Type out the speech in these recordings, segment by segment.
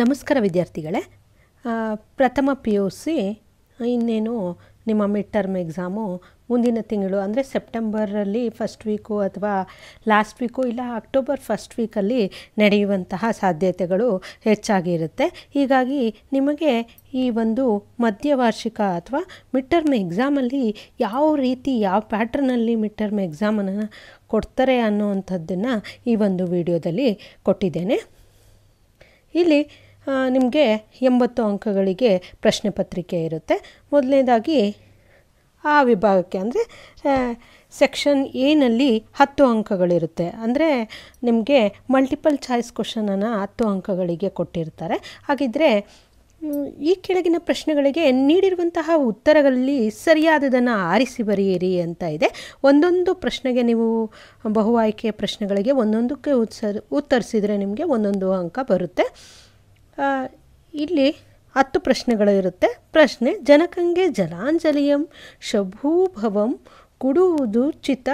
ನಮಸ್ಕಾರ ವಿದ್ಯಾರ್ಥಿಗಳೇ ಪ್ರಥಮ ಪಿ ಯು ಸಿ ಇನ್ನೇನು ನಿಮ್ಮ ಮಿಡ್ ಟರ್ಮ್ ಎಕ್ಸಾಮು ಮುಂದಿನ ತಿಂಗಳು ಅಂದರೆ ಸೆಪ್ಟೆಂಬರಲ್ಲಿ ಫಸ್ಟ್ ವೀಕು ಅಥವಾ ಲಾಸ್ಟ್ ವೀಕು ಇಲ್ಲ ಅಕ್ಟೋಬರ್ ಫಸ್ಟ್ ವೀಕಲ್ಲಿ ನಡೆಯುವಂತಹ ಸಾಧ್ಯತೆಗಳು ಹೆಚ್ಚಾಗಿರುತ್ತೆ ಹೀಗಾಗಿ ನಿಮಗೆ ಈ ಒಂದು ಮಧ್ಯವಾರ್ಷಿಕ ಅಥವಾ ಮಿಡ್ ಟರ್ಮ್ ಎಕ್ಸಾಮಲ್ಲಿ ಯಾವ ರೀತಿ ಯಾವ ಪ್ಯಾಟ್ರನಲ್ಲಿ ಮಿಡ್ ಟರ್ಮ್ ಎಕ್ಸಾಮನ್ನು ಕೊಡ್ತಾರೆ ಅನ್ನುವಂಥದ್ದನ್ನು ಈ ಒಂದು ವಿಡಿಯೋದಲ್ಲಿ ಕೊಟ್ಟಿದ್ದೇನೆ ಇಲ್ಲಿ ನಿಮಗೆ ಎಂಬತ್ತು ಅಂಕಗಳಿಗೆ ಪ್ರಶ್ನೆ ಪತ್ರಿಕೆ ಇರುತ್ತೆ ಮೊದಲನೇದಾಗಿ ಆ ವಿಭಾಗಕ್ಕೆ ಅಂದರೆ ಸೆಕ್ಷನ್ ಎನಲ್ಲಿ ಹತ್ತು ಅಂಕಗಳಿರುತ್ತೆ ಅಂದರೆ ನಿಮಗೆ ಮಲ್ಟಿಪಲ್ ಚಾಯ್ಸ್ ಕ್ವಶನನ್ನು ಹತ್ತು ಅಂಕಗಳಿಗೆ ಕೊಟ್ಟಿರ್ತಾರೆ ಹಾಗಿದ್ದರೆ ಈ ಕೆಳಗಿನ ಪ್ರಶ್ನೆಗಳಿಗೆ ನೀಡಿರುವಂತಹ ಉತ್ತರಗಳಲ್ಲಿ ಸರಿಯಾದದನ್ನು ಆರಿಸಿ ಬರೆಯಿರಿ ಅಂತ ಇದೆ ಒಂದೊಂದು ಪ್ರಶ್ನೆಗೆ ನೀವು ಬಹು ಆಯ್ಕೆಯ ಪ್ರಶ್ನೆಗಳಿಗೆ ಒಂದೊಂದಕ್ಕೆ ಉತ್ಸರ್ ಉತ್ತರಿಸಿದರೆ ನಿಮಗೆ ಒಂದೊಂದು ಅಂಕ ಬರುತ್ತೆ ಇಲ್ಲಿ ಹತ್ತು ಪ್ರಶ್ನೆಗಳಿರುತ್ತೆ ಪ್ರಶ್ನೆ ಜನಕಂಗೆ ಜಲಾಂಜಲಿಯಂ ಶಭೂಭವಂ ಕುಡುವುದು ಚಿತ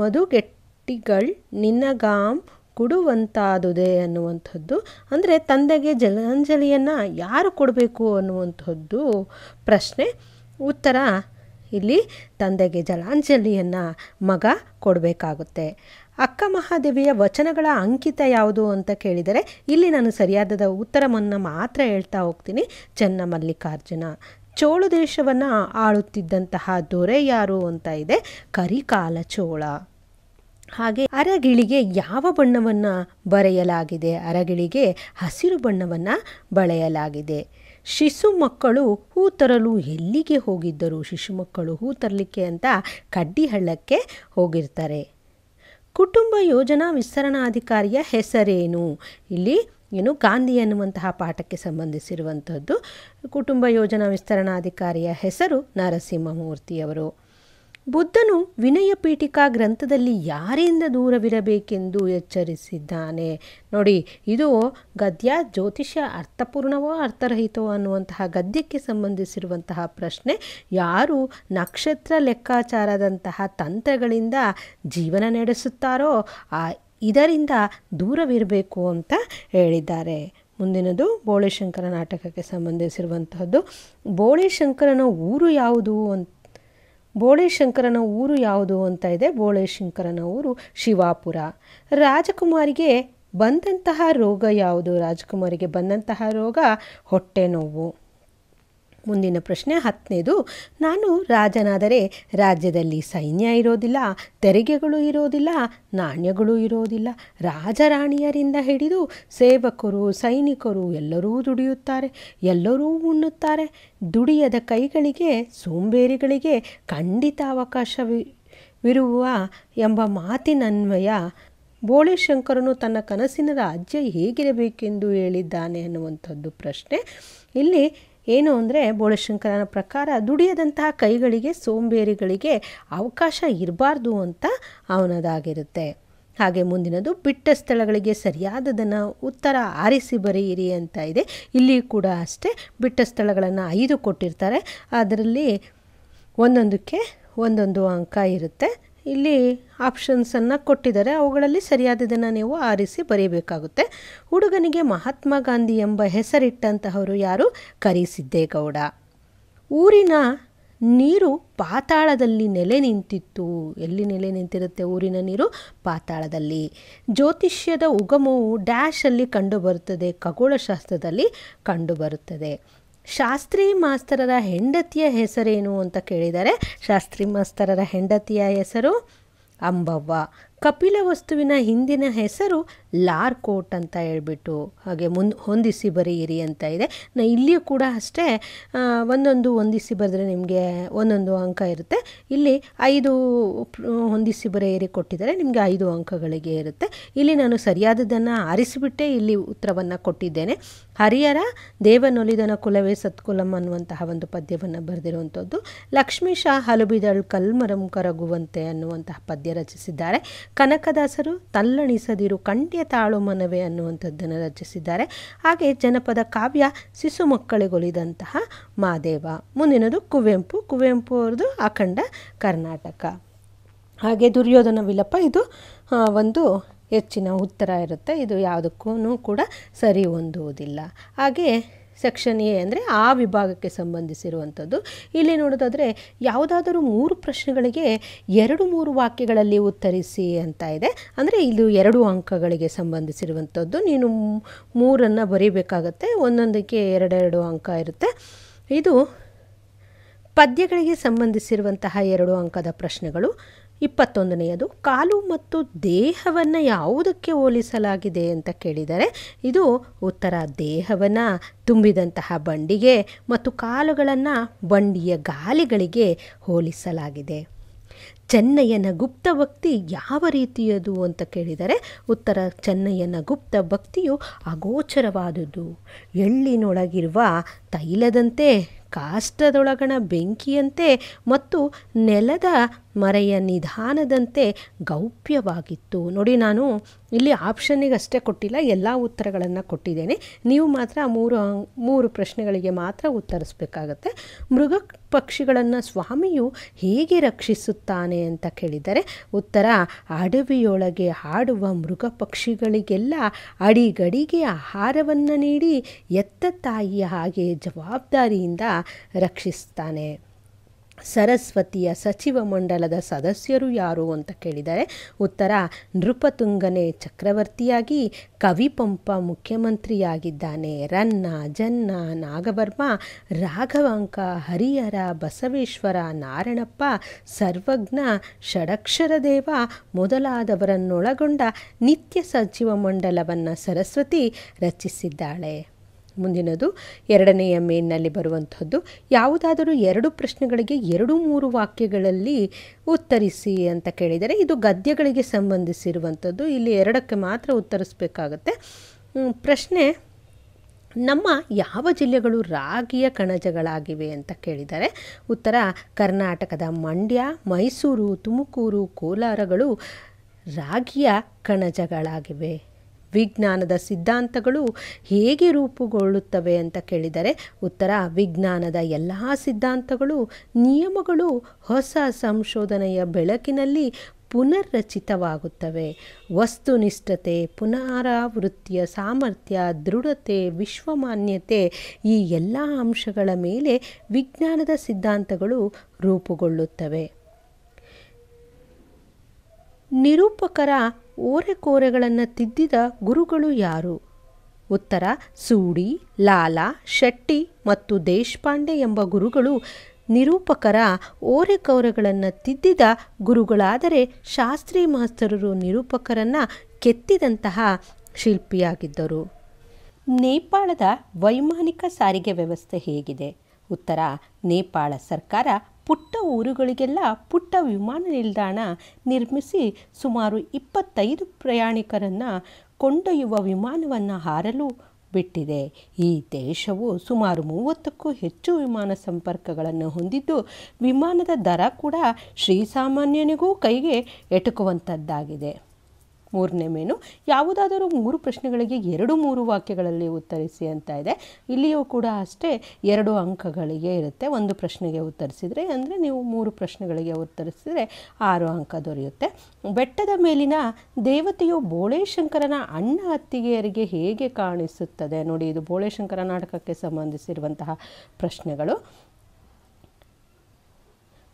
ಮಧುಗೆಟ್ಟಿಗಳ್ ನಿನ್ನಗಾಂ ಕೊಡುವಂತಾದುದೇ ಅನ್ನುವಂಥದ್ದು ಅಂದರೆ ತಂದೆಗೆ ಜಲಾಂಜಲಿಯನ್ನು ಯಾರು ಕೊಡಬೇಕು ಅನ್ನುವಂಥದ್ದು ಪ್ರಶ್ನೆ ಉತ್ತರ ಇಲ್ಲಿ ತಂದೆಗೆ ಜಲಾಂಜಲಿಯನ್ನು ಮಗ ಕೊಡಬೇಕಾಗುತ್ತೆ ಅಕ್ಕ ಮಹಾದೇವಿಯ ವಚನಗಳ ಅಂಕಿತ ಯಾವುದು ಅಂತ ಕೇಳಿದರೆ ಇಲ್ಲಿ ನಾನು ಸರಿಯಾದ ಉತ್ತರವನ್ನು ಮಾತ್ರ ಹೇಳ್ತಾ ಹೋಗ್ತೀನಿ ಚೆನ್ನ ಮಲ್ಲಿಕಾರ್ಜುನ ಚೋಳ ದೇಶವನ್ನು ಆಳುತ್ತಿದ್ದಂತಹ ದೊರೆ ಯಾರು ಅಂತ ಇದೆ ಕರಿಕಾಲ ಚೋಳ ಹಾಗೆ ಅರಗಿಳಿಗೆ ಯಾವ ಬಣ್ಣವನ್ನು ಬರೆಯಲಾಗಿದೆ ಅರಗಿಳಿಗೆ ಹಸಿರು ಬಣ್ಣವನ್ನು ಬಳೆಯಲಾಗಿದೆ ಶಿಶು ಮಕ್ಕಳು ಹೂ ತರಲು ಎಲ್ಲಿಗೆ ಹೋಗಿದ್ದರು ಶಿಶು ಮಕ್ಕಳು ಹೂ ತರಲಿಕ್ಕೆ ಅಂತ ಕಡ್ಡಿ ಹಳ್ಳಕ್ಕೆ ಹೋಗಿರ್ತಾರೆ ಕುಟುಂಬ ಯೋಜನಾ ವಿಸ್ತರಣಾಧಿಕಾರಿಯ ಹೆಸರೇನು ಇಲ್ಲಿ ಏನು ಗಾಂಧಿ ಎನ್ನುವಂತಹ ಪಾಠಕ್ಕೆ ಸಂಬಂಧಿಸಿರುವಂಥದ್ದು ಕುಟುಂಬ ಯೋಜನಾ ವಿಸ್ತರಣಾಧಿಕಾರಿಯ ಹೆಸರು ನರಸಿಂಹಮೂರ್ತಿಯವರು ಬುದ್ಧನು ವಿನಯ ಪೀಠಿಕಾ ಗ್ರಂಥದಲ್ಲಿ ಯಾರಿಂದ ದೂರವಿರಬೇಕೆಂದು ಎಚ್ಚರಿಸಿದ್ದಾನೆ ನೋಡಿ ಇದು ಗದ್ಯ ಜ್ಯೋತಿಷ್ಯ ಅರ್ಥಪೂರ್ಣವೋ ಅರ್ಥರಹಿತವೋ ಅನ್ನುವಂತಹ ಗದ್ಯಕ್ಕೆ ಸಂಬಂಧಿಸಿರುವಂತಹ ಪ್ರಶ್ನೆ ಯಾರು ನಕ್ಷತ್ರ ಲೆಕ್ಕಾಚಾರದಂತಹ ತಂತ್ರಗಳಿಂದ ಜೀವನ ನಡೆಸುತ್ತಾರೋ ಆ ಇದರಿಂದ ದೂರವಿರಬೇಕು ಅಂತ ಹೇಳಿದ್ದಾರೆ ಮುಂದಿನದು ಬೋಳೆಶಂಕರ ನಾಟಕಕ್ಕೆ ಸಂಬಂಧಿಸಿರುವಂತಹದ್ದು ಬೋಳೆಶಂಕರನ ಊರು ಯಾವುದು ಅಂತ ಬೋಳೆ ಊರು ಯಾವುದು ಅಂತ ಇದೆ ಬೋಳೆ ಊರು ಶಿವಾಪುರ ರಾಜಕುಮಾರಿಗೆ ಬಂದಂತಹ ರೋಗ ಯಾವುದು ರಾಜಕುಮಾರಿಗೆ ಬಂದಂತಹ ರೋಗ ಹೊಟ್ಟೆ ನೋವು ಮುಂದಿನ ಪ್ರಶ್ನೆ ಹತ್ತನೇದು ನಾನು ರಾಜನಾದರೆ ರಾಜ್ಯದಲ್ಲಿ ಸೈನ್ಯ ಇರೋದಿಲ್ಲ ತೆರಿಗೆಗಳು ಇರೋದಿಲ್ಲ ನಾಣ್ಯಗಳು ಇರೋದಿಲ್ಲ ರಾಜರಾಣಿಯರಿಂದ ಹಿಡಿದು ಸೇವಕರು ಸೈನಿಕರು ಎಲ್ಲರೂ ದುಡಿಯುತ್ತಾರೆ ಎಲ್ಲರೂ ಉಣ್ಣುತ್ತಾರೆ ದುಡಿಯದ ಕೈಗಳಿಗೆ ಸೋಂಬೇರಿಗಳಿಗೆ ಖಂಡಿತ ಅವಕಾಶವಿರುವ ಎಂಬ ಮಾತಿನನ್ವಯ ಬೋಳೆ ಶಂಕರನು ತನ್ನ ಕನಸಿನ ರಾಜ್ಯ ಹೇಗಿರಬೇಕೆಂದು ಹೇಳಿದ್ದಾನೆ ಅನ್ನುವಂಥದ್ದು ಪ್ರಶ್ನೆ ಇಲ್ಲಿ ಏನು ಅಂದರೆ ಬೋಳಶಂಕರನ ಪ್ರಕಾರ ದುಡಿಯದಂತಹ ಕೈಗಳಿಗೆ ಸೋಂಬೇರಿಗಳಿಗೆ ಅವಕಾಶ ಇರಬಾರ್ದು ಅಂತ ಅವನದಾಗಿರುತ್ತೆ ಹಾಗೆ ಮುಂದಿನದು ಬಿಟ್ಟ ಸ್ಥಳಗಳಿಗೆ ಸರಿಯಾದದನ್ನು ಉತ್ತರ ಆರಿಸಿ ಬರೆಯಿರಿ ಅಂತ ಇದೆ ಇಲ್ಲಿ ಕೂಡ ಅಷ್ಟೇ ಬಿಟ್ಟ ಸ್ಥಳಗಳನ್ನು ಐದು ಕೊಟ್ಟಿರ್ತಾರೆ ಅದರಲ್ಲಿ ಒಂದೊಂದಕ್ಕೆ ಒಂದೊಂದು ಅಂಕ ಇರುತ್ತೆ ಇಲ್ಲಿ ಆಪ್ಷನ್ಸನ್ನು ಕೊಟ್ಟಿದ್ದಾರೆ ಅವುಗಳಲ್ಲಿ ಸರಿಯಾದದನ್ನು ನೀವು ಆರಿಸಿ ಬರೆಯಬೇಕಾಗುತ್ತೆ ಹುಡುಗನಿಗೆ ಮಹಾತ್ಮ ಗಾಂಧಿ ಎಂಬ ಹೆಸರಿಟ್ಟಂತಹವರು ಯಾರು ಕರೀಸಿದ್ದೇಗೌಡ ಊರಿನ ನೀರು ಪಾತಾಳದಲ್ಲಿ ನೆಲೆ ನಿಂತಿತ್ತು ಎಲ್ಲಿ ನೆಲೆ ನಿಂತಿರುತ್ತೆ ಊರಿನ ನೀರು ಪಾತಾಳದಲ್ಲಿ ಜ್ಯೋತಿಷ್ಯದ ಉಗಮವು ಡ್ಯಾಶಲ್ಲಿ ಕಂಡುಬರುತ್ತದೆ ಖಗೋಳಶಾಸ್ತ್ರದಲ್ಲಿ ಕಂಡುಬರುತ್ತದೆ ಶಾಸ್ತ್ರಿ ಮಾಸ್ತರರ ಹೆಂಡತಿಯ ಹೆಸರೇನು ಅಂತ ಕೇಳಿದರೆ ಶಾಸ್ತ್ರಿ ಮಾಸ್ತರರ ಹೆಂಡತಿಯ ಹೆಸರು ಅಂಬವ್ವ ಕಪಿಲ ವಸ್ತುವಿನ ಹಿಂದಿನ ಹೆಸರು ಲಾರ್ ಕೋಟ್ ಅಂತ ಹೇಳ್ಬಿಟ್ಟು ಹಾಗೆ ಮುನ್ ಹೊಂದಿಸಿ ಬರೆಯಿರಿ ಅಂತ ಇದೆ ನಾ ಇಲ್ಲಿಯೂ ಕೂಡ ಅಷ್ಟೇ ಒಂದೊಂದು ಹೊಂದಿಸಿ ಬರೆದ್ರೆ ನಿಮಗೆ ಒಂದೊಂದು ಅಂಕ ಇರುತ್ತೆ ಇಲ್ಲಿ ಐದು ಹೊಂದಿಸಿ ಬರೆಯಿರಿ ಕೊಟ್ಟಿದ್ದಾರೆ ನಿಮಗೆ ಐದು ಅಂಕಗಳಿಗೆ ಇರುತ್ತೆ ಇಲ್ಲಿ ನಾನು ಸರಿಯಾದದನ್ನು ಆರಿಸಿಬಿಟ್ಟೆ ಇಲ್ಲಿ ಉತ್ತರವನ್ನು ಕೊಟ್ಟಿದ್ದೇನೆ ಹರಿಹರ ದೇವನೊಲಿದನ ಕುಲವೇ ಸತ್ಕುಲಂ ಅನ್ನುವಂತಹ ಒಂದು ಪದ್ಯವನ್ನು ಬರೆದಿರುವಂಥದ್ದು ಲಕ್ಷ್ಮೀಶ ಹಲುಬಿದಳ್ ಕಲ್ಮರಂ ಕರಗುವಂತೆ ಅನ್ನುವಂತಹ ಪದ್ಯ ರಚಿಸಿದ್ದಾರೆ ಕನಕದಾಸರು ತಲ್ಲಣಿಸದಿರು ಕಂಠ್ಯ ತಾಳು ಮನವಿ ಅನ್ನುವಂಥದ್ದನ್ನು ರಚಿಸಿದ್ದಾರೆ ಹಾಗೆ ಜನಪದ ಕಾವ್ಯ ಶಿಶು ಮಕ್ಕಳಿಗೊಳಿದಂತಹ ಮಾದೇವ ಮುಂದಿನದು ಕುವೆಂಪು ಕುವೆಂಪು ಅವ್ರದ್ದು ಅಖಂಡ ಕರ್ನಾಟಕ ಹಾಗೆ ದುರ್ಯೋಧನ ವಿಲಪ ಇದು ಒಂದು ಹೆಚ್ಚಿನ ಉತ್ತರ ಇರುತ್ತೆ ಇದು ಯಾವುದಕ್ಕೂ ಕೂಡ ಸರಿ ಹೊಂದುವುದಿಲ್ಲ ಹಾಗೆ ಸೆಕ್ಷನ್ ಎ ಅಂದರೆ ಆ ವಿಭಾಗಕ್ಕೆ ಸಂಬಂಧಿಸಿರುವಂಥದ್ದು ಇಲ್ಲಿ ನೋಡೋದಾದರೆ ಯಾವುದಾದರೂ ಮೂರು ಪ್ರಶ್ನೆಗಳಿಗೆ ಎರಡು ಮೂರು ವಾಕ್ಯಗಳಲ್ಲಿ ಉತ್ತರಿಸಿ ಅಂತ ಇದೆ ಅಂದರೆ ಇದು ಎರಡು ಅಂಕಗಳಿಗೆ ಸಂಬಂಧಿಸಿರುವಂಥದ್ದು ನೀನು ಮೂರನ್ನು ಬರೀಬೇಕಾಗತ್ತೆ ಒಂದೊಂದಕ್ಕೆ ಎರಡೆರಡು ಅಂಕ ಇರುತ್ತೆ ಇದು ಪದ್ಯಗಳಿಗೆ ಸಂಬಂಧಿಸಿರುವಂತಹ ಎರಡು ಅಂಕದ ಪ್ರಶ್ನೆಗಳು ಇಪ್ಪತ್ತೊಂದನೆಯದು ಕಾಲು ಮತ್ತು ದೇಹವನ್ನು ಯಾವುದಕ್ಕೆ ಹೋಲಿಸಲಾಗಿದೆ ಅಂತ ಕೇಳಿದರೆ ಇದು ಉತ್ತರ ದೇಹವನ್ನು ತುಂಬಿದಂತಹ ಬಂಡಿಗೆ ಮತ್ತು ಕಾಲುಗಳನ್ನು ಬಂಡಿಯ ಗಾಲಿಗಳಿಗೆ ಹೋಲಿಸಲಾಗಿದೆ ಚೆನ್ನಯ್ಯನ ಗುಪ್ತ ಭಕ್ತಿ ಯಾವ ರೀತಿಯದು ಅಂತ ಕೇಳಿದರೆ ಉತ್ತರ ಚೆನ್ನಯ್ಯನ ಗುಪ್ತ ಭಕ್ತಿಯು ಅಗೋಚರವಾದುದು ಎಳ್ಳಿನೊಳಗಿರುವ ತೈಲದಂತೆ ಕಾಷ್ಟದೊಳಗಣ ಬೆಂಕಿಯಂತೆ ಮತ್ತು ನೆಲದ ಮರೆಯ ನಿಧಾನದಂತೆ ಗೌಪ್ಯವಾಗಿತ್ತು ನೋಡಿ ನಾನು ಇಲ್ಲಿ ಆಪ್ಷನ್ನಿಗೆ ಅಷ್ಟೇ ಕೊಟ್ಟಿಲ್ಲ ಎಲ್ಲ ಉತ್ತರಗಳನ್ನು ಕೊಟ್ಟಿದ್ದೇನೆ ನೀವು ಮಾತ್ರ ಮೂರು ಮೂರು ಪ್ರಶ್ನೆಗಳಿಗೆ ಮಾತ್ರ ಉತ್ತರಿಸಬೇಕಾಗತ್ತೆ ಮೃಗ ಪಕ್ಷಿಗಳನ್ನು ಸ್ವಾಮಿಯು ಹೇಗೆ ರಕ್ಷಿಸುತ್ತಾನೆ ಅಂತ ಕೇಳಿದರೆ ಉತ್ತರ ಅಡವಿಯೊಳಗೆ ಹಾಡುವ ಮೃಗ ಪಕ್ಷಿಗಳಿಗೆಲ್ಲ ಅಡಿಗಡಿಗೆ ಆಹಾರವನ್ನು ನೀಡಿ ಎತ್ತ ತಾಯಿಯ ಹಾಗೆ ಜವಾಬ್ದಾರಿಯಿಂದ ರಕ್ಷಿಸ್ತಾನೆ ಸರಸ್ವತಿಯ ಸಚಿವ ಮಂಡಲದ ಸದಸ್ಯರು ಯಾರು ಅಂತ ಕೇಳಿದರೆ ಉತ್ತರ ನೃಪತುಂಗನೇ ಚಕ್ರವರ್ತಿಯಾಗಿ ಕವಿಪಂಪ ಮುಖ್ಯಮಂತ್ರಿಯಾಗಿದ್ದಾನೆ ರನ್ನ ಜನ್ನ ನಾಗವರ್ಮ ರಾಘವಾಂಕ ಹರಿಹರ ಬಸವೇಶ್ವರ ನಾರಣಪ್ಪ ಸರ್ವಜ್ಞ ಷಡಕ್ಷರದೇವ ಮೊದಲಾದವರನ್ನೊಳಗೊಂಡ ನಿತ್ಯ ಸಚಿವ ಮಂಡಲವನ್ನು ಸರಸ್ವತಿ ರಚಿಸಿದ್ದಾಳೆ ಮುಂದಿನದು ಎರಡನೆಯ ಮೇನ್ನಲ್ಲಿ ಬರುವಂಥದ್ದು ಯಾವುದಾದರೂ ಎರಡು ಪ್ರಶ್ನೆಗಳಿಗೆ ಎರಡು ಮೂರು ವಾಕ್ಯಗಳಲ್ಲಿ ಉತ್ತರಿಸಿ ಅಂತ ಕೇಳಿದರೆ ಇದು ಗದ್ಯಗಳಿಗೆ ಸಂಬಂಧಿಸಿರುವಂಥದ್ದು ಇಲ್ಲಿ ಎರಡಕ್ಕೆ ಮಾತ್ರ ಉತ್ತರಿಸಬೇಕಾಗತ್ತೆ ಪ್ರಶ್ನೆ ನಮ್ಮ ಯಾವ ಜಿಲ್ಲೆಗಳು ರಾಗಿಯ ಕಣಜಗಳಾಗಿವೆ ಅಂತ ಕೇಳಿದರೆ ಉತ್ತರ ಕರ್ನಾಟಕದ ಮಂಡ್ಯ ಮೈಸೂರು ತುಮಕೂರು ಕೋಲಾರಗಳು ರಾಗಿಯ ಕಣಜಗಳಾಗಿವೆ ವಿಜ್ಞಾನದ ಸಿದ್ಧಾಂತಗಳು ಹೇಗೆ ರೂಪುಗೊಳ್ಳುತ್ತವೆ ಅಂತ ಕೇಳಿದರೆ ಉತ್ತರ ವಿಜ್ಞಾನದ ಎಲ್ಲ ಸಿದ್ಧಾಂತಗಳು ನಿಯಮಗಳು ಹೊಸ ಸಂಶೋಧನೆಯ ಬೆಳಕಿನಲ್ಲಿ ಪುನರ್ರಚಿತವಾಗುತ್ತವೆ ವಸ್ತುನಿಷ್ಠತೆ ಪುನರಾವೃತ್ತಿಯ ಸಾಮರ್ಥ್ಯ ದೃಢತೆ ವಿಶ್ವಮಾನ್ಯತೆ ಈ ಎಲ್ಲ ಅಂಶಗಳ ಮೇಲೆ ವಿಜ್ಞಾನದ ಸಿದ್ಧಾಂತಗಳು ರೂಪುಗೊಳ್ಳುತ್ತವೆ ನಿರೂಪಕರ ಓರೆಕೋರೆಗಳನ್ನು ತಿದ್ದಿದ ಗುರುಗಳು ಯಾರು ಉತ್ತರ ಸೂಡಿ ಲಾಲಾ ಶೆಟ್ಟಿ ಮತ್ತು ದೇಶಪಾಂಡೆ ಎಂಬ ಗುರುಗಳು ನಿರೂಪಕರ ಓರೆಕೋರೆಗಳನ್ನು ತಿದ್ದಿದ ಗುರುಗಳಾದರೆ ಶಾಸ್ತ್ರಿ ಮಾಸ್ತರರು ನಿರೂಪಕರನ್ನು ಕೆತ್ತಿದಂತಹ ಶಿಲ್ಪಿಯಾಗಿದ್ದರು ನೇಪಾಳದ ವೈಮಾನಿಕ ಸಾರಿಗೆ ವ್ಯವಸ್ಥೆ ಹೇಗಿದೆ ಉತ್ತರ ನೇಪಾಳ ಸರ್ಕಾರ ಪುಟ್ಟ ಊರುಗಳಿಗೆಲ್ಲ ಪುಟ್ಟ ವಿಮಾನ ನಿಲ್ದಾಣ ನಿರ್ಮಿಸಿ ಸುಮಾರು ಇಪ್ಪತ್ತೈದು ಪ್ರಯಾಣಿಕರನ್ನು ಕೊಂಡೊಯ್ಯುವ ವಿಮಾನವನ್ನು ಹಾರಲು ಬಿಟ್ಟಿದೆ ಈ ದೇಶವು ಸುಮಾರು ಮೂವತ್ತಕ್ಕೂ ಹೆಚ್ಚು ವಿಮಾನ ಸಂಪರ್ಕಗಳನ್ನು ಹೊಂದಿದ್ದು ವಿಮಾನದ ದರ ಕೂಡ ಶ್ರೀಸಾಮಾನ್ಯನಿಗೂ ಕೈಗೆ ಎಟುಕುವಂಥದ್ದಾಗಿದೆ ಮೂರನೇ ಮೇನು ಯಾವುದಾದರೂ ಮೂರು ಪ್ರಶ್ನೆಗಳಿಗೆ ಎರಡು ಮೂರು ವಾಕ್ಯಗಳಲ್ಲಿ ಉತ್ತರಿಸಿ ಅಂತ ಇದೆ ಇಲ್ಲಿಯೂ ಕೂಡ ಅಷ್ಟೇ ಎರಡು ಅಂಕಗಳಿಗೆ ಇರುತ್ತೆ ಒಂದು ಪ್ರಶ್ನೆಗೆ ಉತ್ತರಿಸಿದರೆ ಅಂದರೆ ನೀವು ಮೂರು ಪ್ರಶ್ನೆಗಳಿಗೆ ಉತ್ತರಿಸಿದರೆ ಆರು ಅಂಕ ದೊರೆಯುತ್ತೆ ಬೆಟ್ಟದ ಮೇಲಿನ ದೇವತೆಯು ಬೋಳೇಶಂಕರನ ಅಣ್ಣ ಅತ್ತಿಗೆಯರಿಗೆ ಹೇಗೆ ಕಾಣಿಸುತ್ತದೆ ನೋಡಿ ಇದು ಬೋಳೇಶಂಕರ ನಾಟಕಕ್ಕೆ ಸಂಬಂಧಿಸಿರುವಂತಹ ಪ್ರಶ್ನೆಗಳು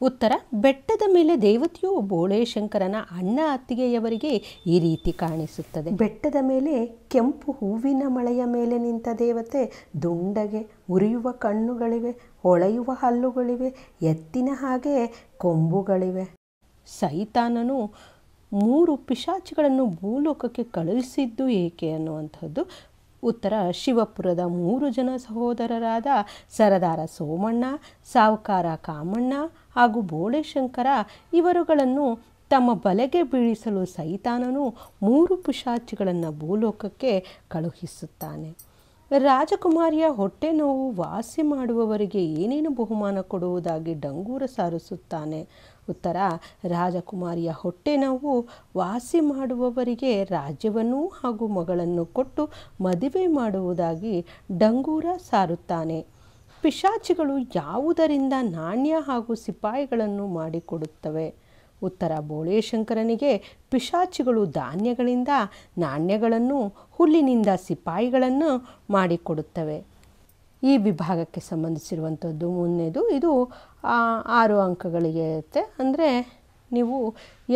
ಉತ್ತರ ಬೆಟ್ಟದ ಮೇಲೆ ದೇವತೆಯು ಬೋಳೇಶಂಕರನ ಅಣ್ಣ ಅತ್ತಿಗೆಯವರಿಗೆ ಈ ರೀತಿ ಕಾಣಿಸುತ್ತದೆ ಬೆಟ್ಟದ ಮೇಲೆ ಕೆಂಪು ಹೂವಿನ ಮಳೆಯ ಮೇಲೆ ನಿಂತ ದೇವತೆ ದುಂಡಗೆ ಉರಿಯುವ ಕಣ್ಣುಗಳಿವೆ ಹೊಳೆಯುವ ಹಲ್ಲುಗಳಿವೆ ಎತ್ತಿನ ಹಾಗೆ ಕೊಂಬುಗಳಿವೆ ಸೈತಾನನು ಮೂರು ಪಿಶಾಚಿಗಳನ್ನು ಭೂಲೋಕಕ್ಕೆ ಕಳುಹಿಸಿದ್ದು ಏಕೆ ಅನ್ನುವಂಥದ್ದು ಉತ್ತರ ಶಿವಪುರದ ಮೂರು ಜನ ಸಹೋದರರಾದ ಸರದಾರ ಸೋಮಣ್ಣ ಸಾವುಕಾರ ಕಾಮಣ್ಣ ಹಾಗೂ ಬೋಳೆಶಂಕರ ಇವರುಗಳನ್ನು ತಮ್ಮ ಬಲೆಗೆ ಬೀಳಿಸಲು ಸೈತಾನನು ಮೂರು ಪುಶಾಚಿಗಳನ್ನು ಭೂಲೋಕಕ್ಕೆ ಕಳುಹಿಸುತ್ತಾನೆ ರಾಜಕುಮಾರಿಯ ಹೊಟ್ಟೆ ನೋವು ವಾಸಿ ಮಾಡುವವರಿಗೆ ಏನೇನು ಬಹುಮಾನ ಕೊಡುವುದಾಗಿ ಡಂಗೂರ ಸಾರಿಸುತ್ತಾನೆ ಉತ್ತರ ರಾಜಕುಮಾರಿಯ ಹೊಟ್ಟೆ ನೋವು ವಾಸಿ ಮಾಡುವವರಿಗೆ ರಾಜ್ಯವನ್ನು ಹಾಗೂ ಮಗಳನ್ನು ಕೊಟ್ಟು ಮದುವೆ ಮಾಡುವುದಾಗಿ ಡಂಗೂರ ಸಾರುತ್ತಾನೆ ಪಿಶಾಚಿಗಳು ಯಾವುದರಿಂದ ನಾಣ್ಯ ಹಾಗೂ ಸಿಪಾಯಿಗಳನ್ನು ಮಾಡಿಕೊಡುತ್ತವೆ ಉತ್ತರ ಬೋಳೇಶಂಕರನಿಗೆ ಪಿಶಾಚಿಗಳು ಧಾನ್ಯಗಳಿಂದ ನಾಣ್ಯಗಳನ್ನು ಹುಲ್ಲಿನಿಂದ ಸಿಪಾಯಿಗಳನ್ನು ಮಾಡಿಕೊಡುತ್ತವೆ ಈ ವಿಭಾಗಕ್ಕೆ ಸಂಬಂಧಿಸಿರುವಂಥದ್ದು ಮುನ್ನೆದು ಇದು ಆರು ಅಂಕಗಳಿಗೆ ಇರುತ್ತೆ ಅಂದರೆ ನೀವು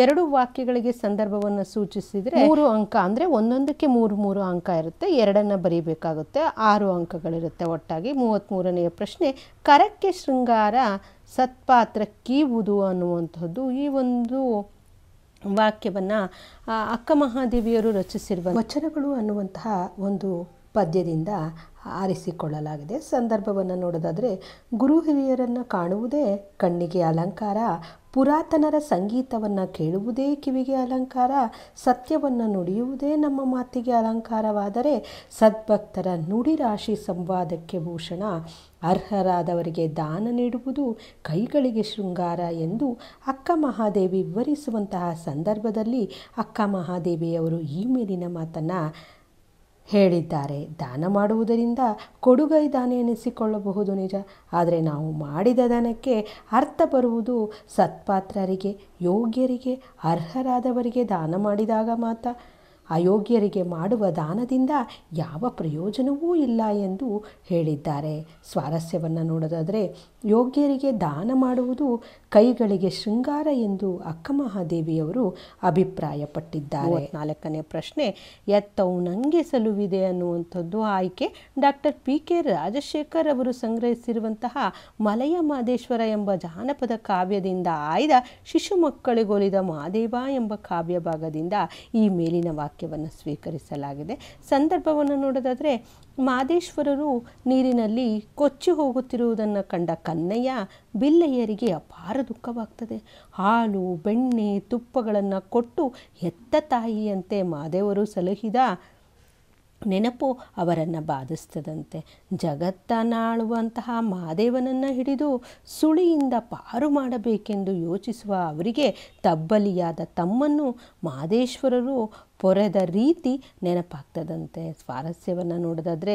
ಎರಡು ವಾಕ್ಯಗಳಿಗೆ ಸಂದರ್ಭವನ್ನು ಸೂಚಿಸಿದರೆ ಮೂರು ಅಂಕ ಅಂದರೆ ಒಂದೊಂದಕ್ಕೆ ಮೂರು ಮೂರು ಅಂಕ ಇರುತ್ತೆ ಎರಡನ್ನು ಬರೀಬೇಕಾಗುತ್ತೆ ಆರು ಅಂಕಗಳಿರುತ್ತೆ ಒಟ್ಟಾಗಿ ಮೂವತ್ತ್ಮೂರನೆಯ ಪ್ರಶ್ನೆ ಕರಕ್ಕೆ ಶೃಂಗಾರ ಸತ್ಪಾತ್ರ ಕೀವುದು ಅನ್ನುವಂಥದ್ದು ಈ ಒಂದು ವಾಕ್ಯವನ್ನು ಅಕ್ಕ ಮಹಾದೇವಿಯರು ರಚಿಸಿರುವ ವಚನಗಳು ಅನ್ನುವಂತಹ ಒಂದು ಪದ್ಯದಿಂದ ಆರಿಸಿಕೊಳ್ಳಲಾಗಿದೆ ಸಂದರ್ಭವನ್ನು ನೋಡೋದಾದರೆ ಗುರು ಹಿರಿಯರನ್ನು ಕಾಣುವುದೇ ಕಣ್ಣಿಗೆ ಅಲಂಕಾರ ಪುರಾತನರ ಸಂಗೀತವನ್ನು ಕೇಳುವುದೇ ಕಿವಿಗೆ ಅಲಂಕಾರ ಸತ್ಯವನ್ನು ನುಡಿಯುವುದೇ ನಮ್ಮ ಮಾತಿಗೆ ಅಲಂಕಾರವಾದರೆ ಸದ್ಭಕ್ತರ ನುಡಿ ರಾಶಿ ಸಂವಾದಕ್ಕೆ ಭೂಷಣ ಅರ್ಹರಾದವರಿಗೆ ದಾನ ನೀಡುವುದು ಕೈಗಳಿಗೆ ಶೃಂಗಾರ ಎಂದು ಅಕ್ಕ ಮಹಾದೇವಿ ವಿವರಿಸುವಂತಹ ಸಂದರ್ಭದಲ್ಲಿ ಅಕ್ಕ ಮಹಾದೇವಿಯವರು ಈ ಮೇಲಿನ ಮಾತನ್ನು ಹೇಳಿದ್ದಾರೆ ದಾನ ಮಾಡುವುದರಿಂದ ಕೊಡುಗೈ ದಾನ ಎನಿಸಿಕೊಳ್ಳಬಹುದು ನಿಜ ಆದರೆ ನಾವು ಮಾಡಿದ ದಾನಕ್ಕೆ ಅರ್ಥ ಬರುವುದು ಸತ್ಪಾತ್ರರಿಗೆ ಯೋಗ್ಯರಿಗೆ ಅರ್ಹರಾದವರಿಗೆ ದಾನ ಮಾಡಿದಾಗ ಮಾತ್ರ ಅಯೋಗ್ಯರಿಗೆ ಮಾಡುವ ದಾನದಿಂದ ಯಾವ ಪ್ರಯೋಜನವೂ ಇಲ್ಲ ಎಂದು ಹೇಳಿದ್ದಾರೆ ಸ್ವಾರಸ್ಯವನ್ನು ನೋಡೋದಾದರೆ ಯೋಗ್ಯರಿಗೆ ದಾನ ಮಾಡುವುದು ಕೈಗಳಿಗೆ ಶೃಂಗಾರ ಎಂದು ಅಕ್ಕ ಮಹಾದೇವಿಯವರು ಅಭಿಪ್ರಾಯಪಟ್ಟಿದ್ದಾರೆ ನಾಲ್ಕನೇ ಪ್ರಶ್ನೆ ಎತ್ತವು ನಂಗೆ ಸಲುವಿದೆ ಅನ್ನುವಂಥದ್ದು ಆಯ್ಕೆ ಡಾಕ್ಟರ್ ಪಿ ಕೆ ರಾಜಶೇಖರ್ ಅವರು ಸಂಗ್ರಹಿಸಿರುವಂತಹ ಮಲಯ ಮಾದೇಶ್ವರ ಎಂಬ ಜಾನಪದ ಕಾವ್ಯದಿಂದ ಆಯ್ದ ಶಿಶು ಮಕ್ಕಳಿಗೊಲಿದ ಮಹಾದೇವ ಎಂಬ ಕಾವ್ಯ ಭಾಗದಿಂದ ಈ ಮೇಲಿನ ವಾಕ್ಯವನ್ನು ಸ್ವೀಕರಿಸಲಾಗಿದೆ ಸಂದರ್ಭವನ್ನು ನೋಡೋದಾದರೆ ಮಾದೇಶ್ವರರು ನೀರಿನಲ್ಲಿ ಕೊಚ್ಚಿ ಹೋಗುತ್ತಿರುವುದನ್ನು ಕಂಡ ಕನ್ನಯ್ಯ ಬಿಲ್ಲಯ್ಯರಿಗೆ ಅಪಾರ ದುಃಖವಾಗ್ತದೆ ಹಾಲು ಬೆಣ್ಣೆ ತುಪ್ಪಗಳನ್ನು ಕೊಟ್ಟು ಹೆತ್ತ ತಾಯಿಯಂತೆ ಮಾದೇವರು ಸಲಹಿದ ನೆನಪು ಅವರನ್ನು ಬಾಧಿಸ್ತದಂತೆ ಜಗತ್ತನಾಳುವಂತಹ ಮಾದೇವನನ್ನು ಹಿಡಿದು ಸುಳಿಯಿಂದ ಪಾರು ಮಾಡಬೇಕೆಂದು ಯೋಚಿಸುವ ಅವರಿಗೆ ತಬ್ಬಲಿಯಾದ ತಮ್ಮನ್ನು ಮಾದೇಶ್ವರರು ಪೊರೆದ ರೀತಿ ನೆನಪಾಗ್ತದಂತೆ ಸ್ವಾರಸ್ಯವನ್ನು ನೋಡೋದಾದರೆ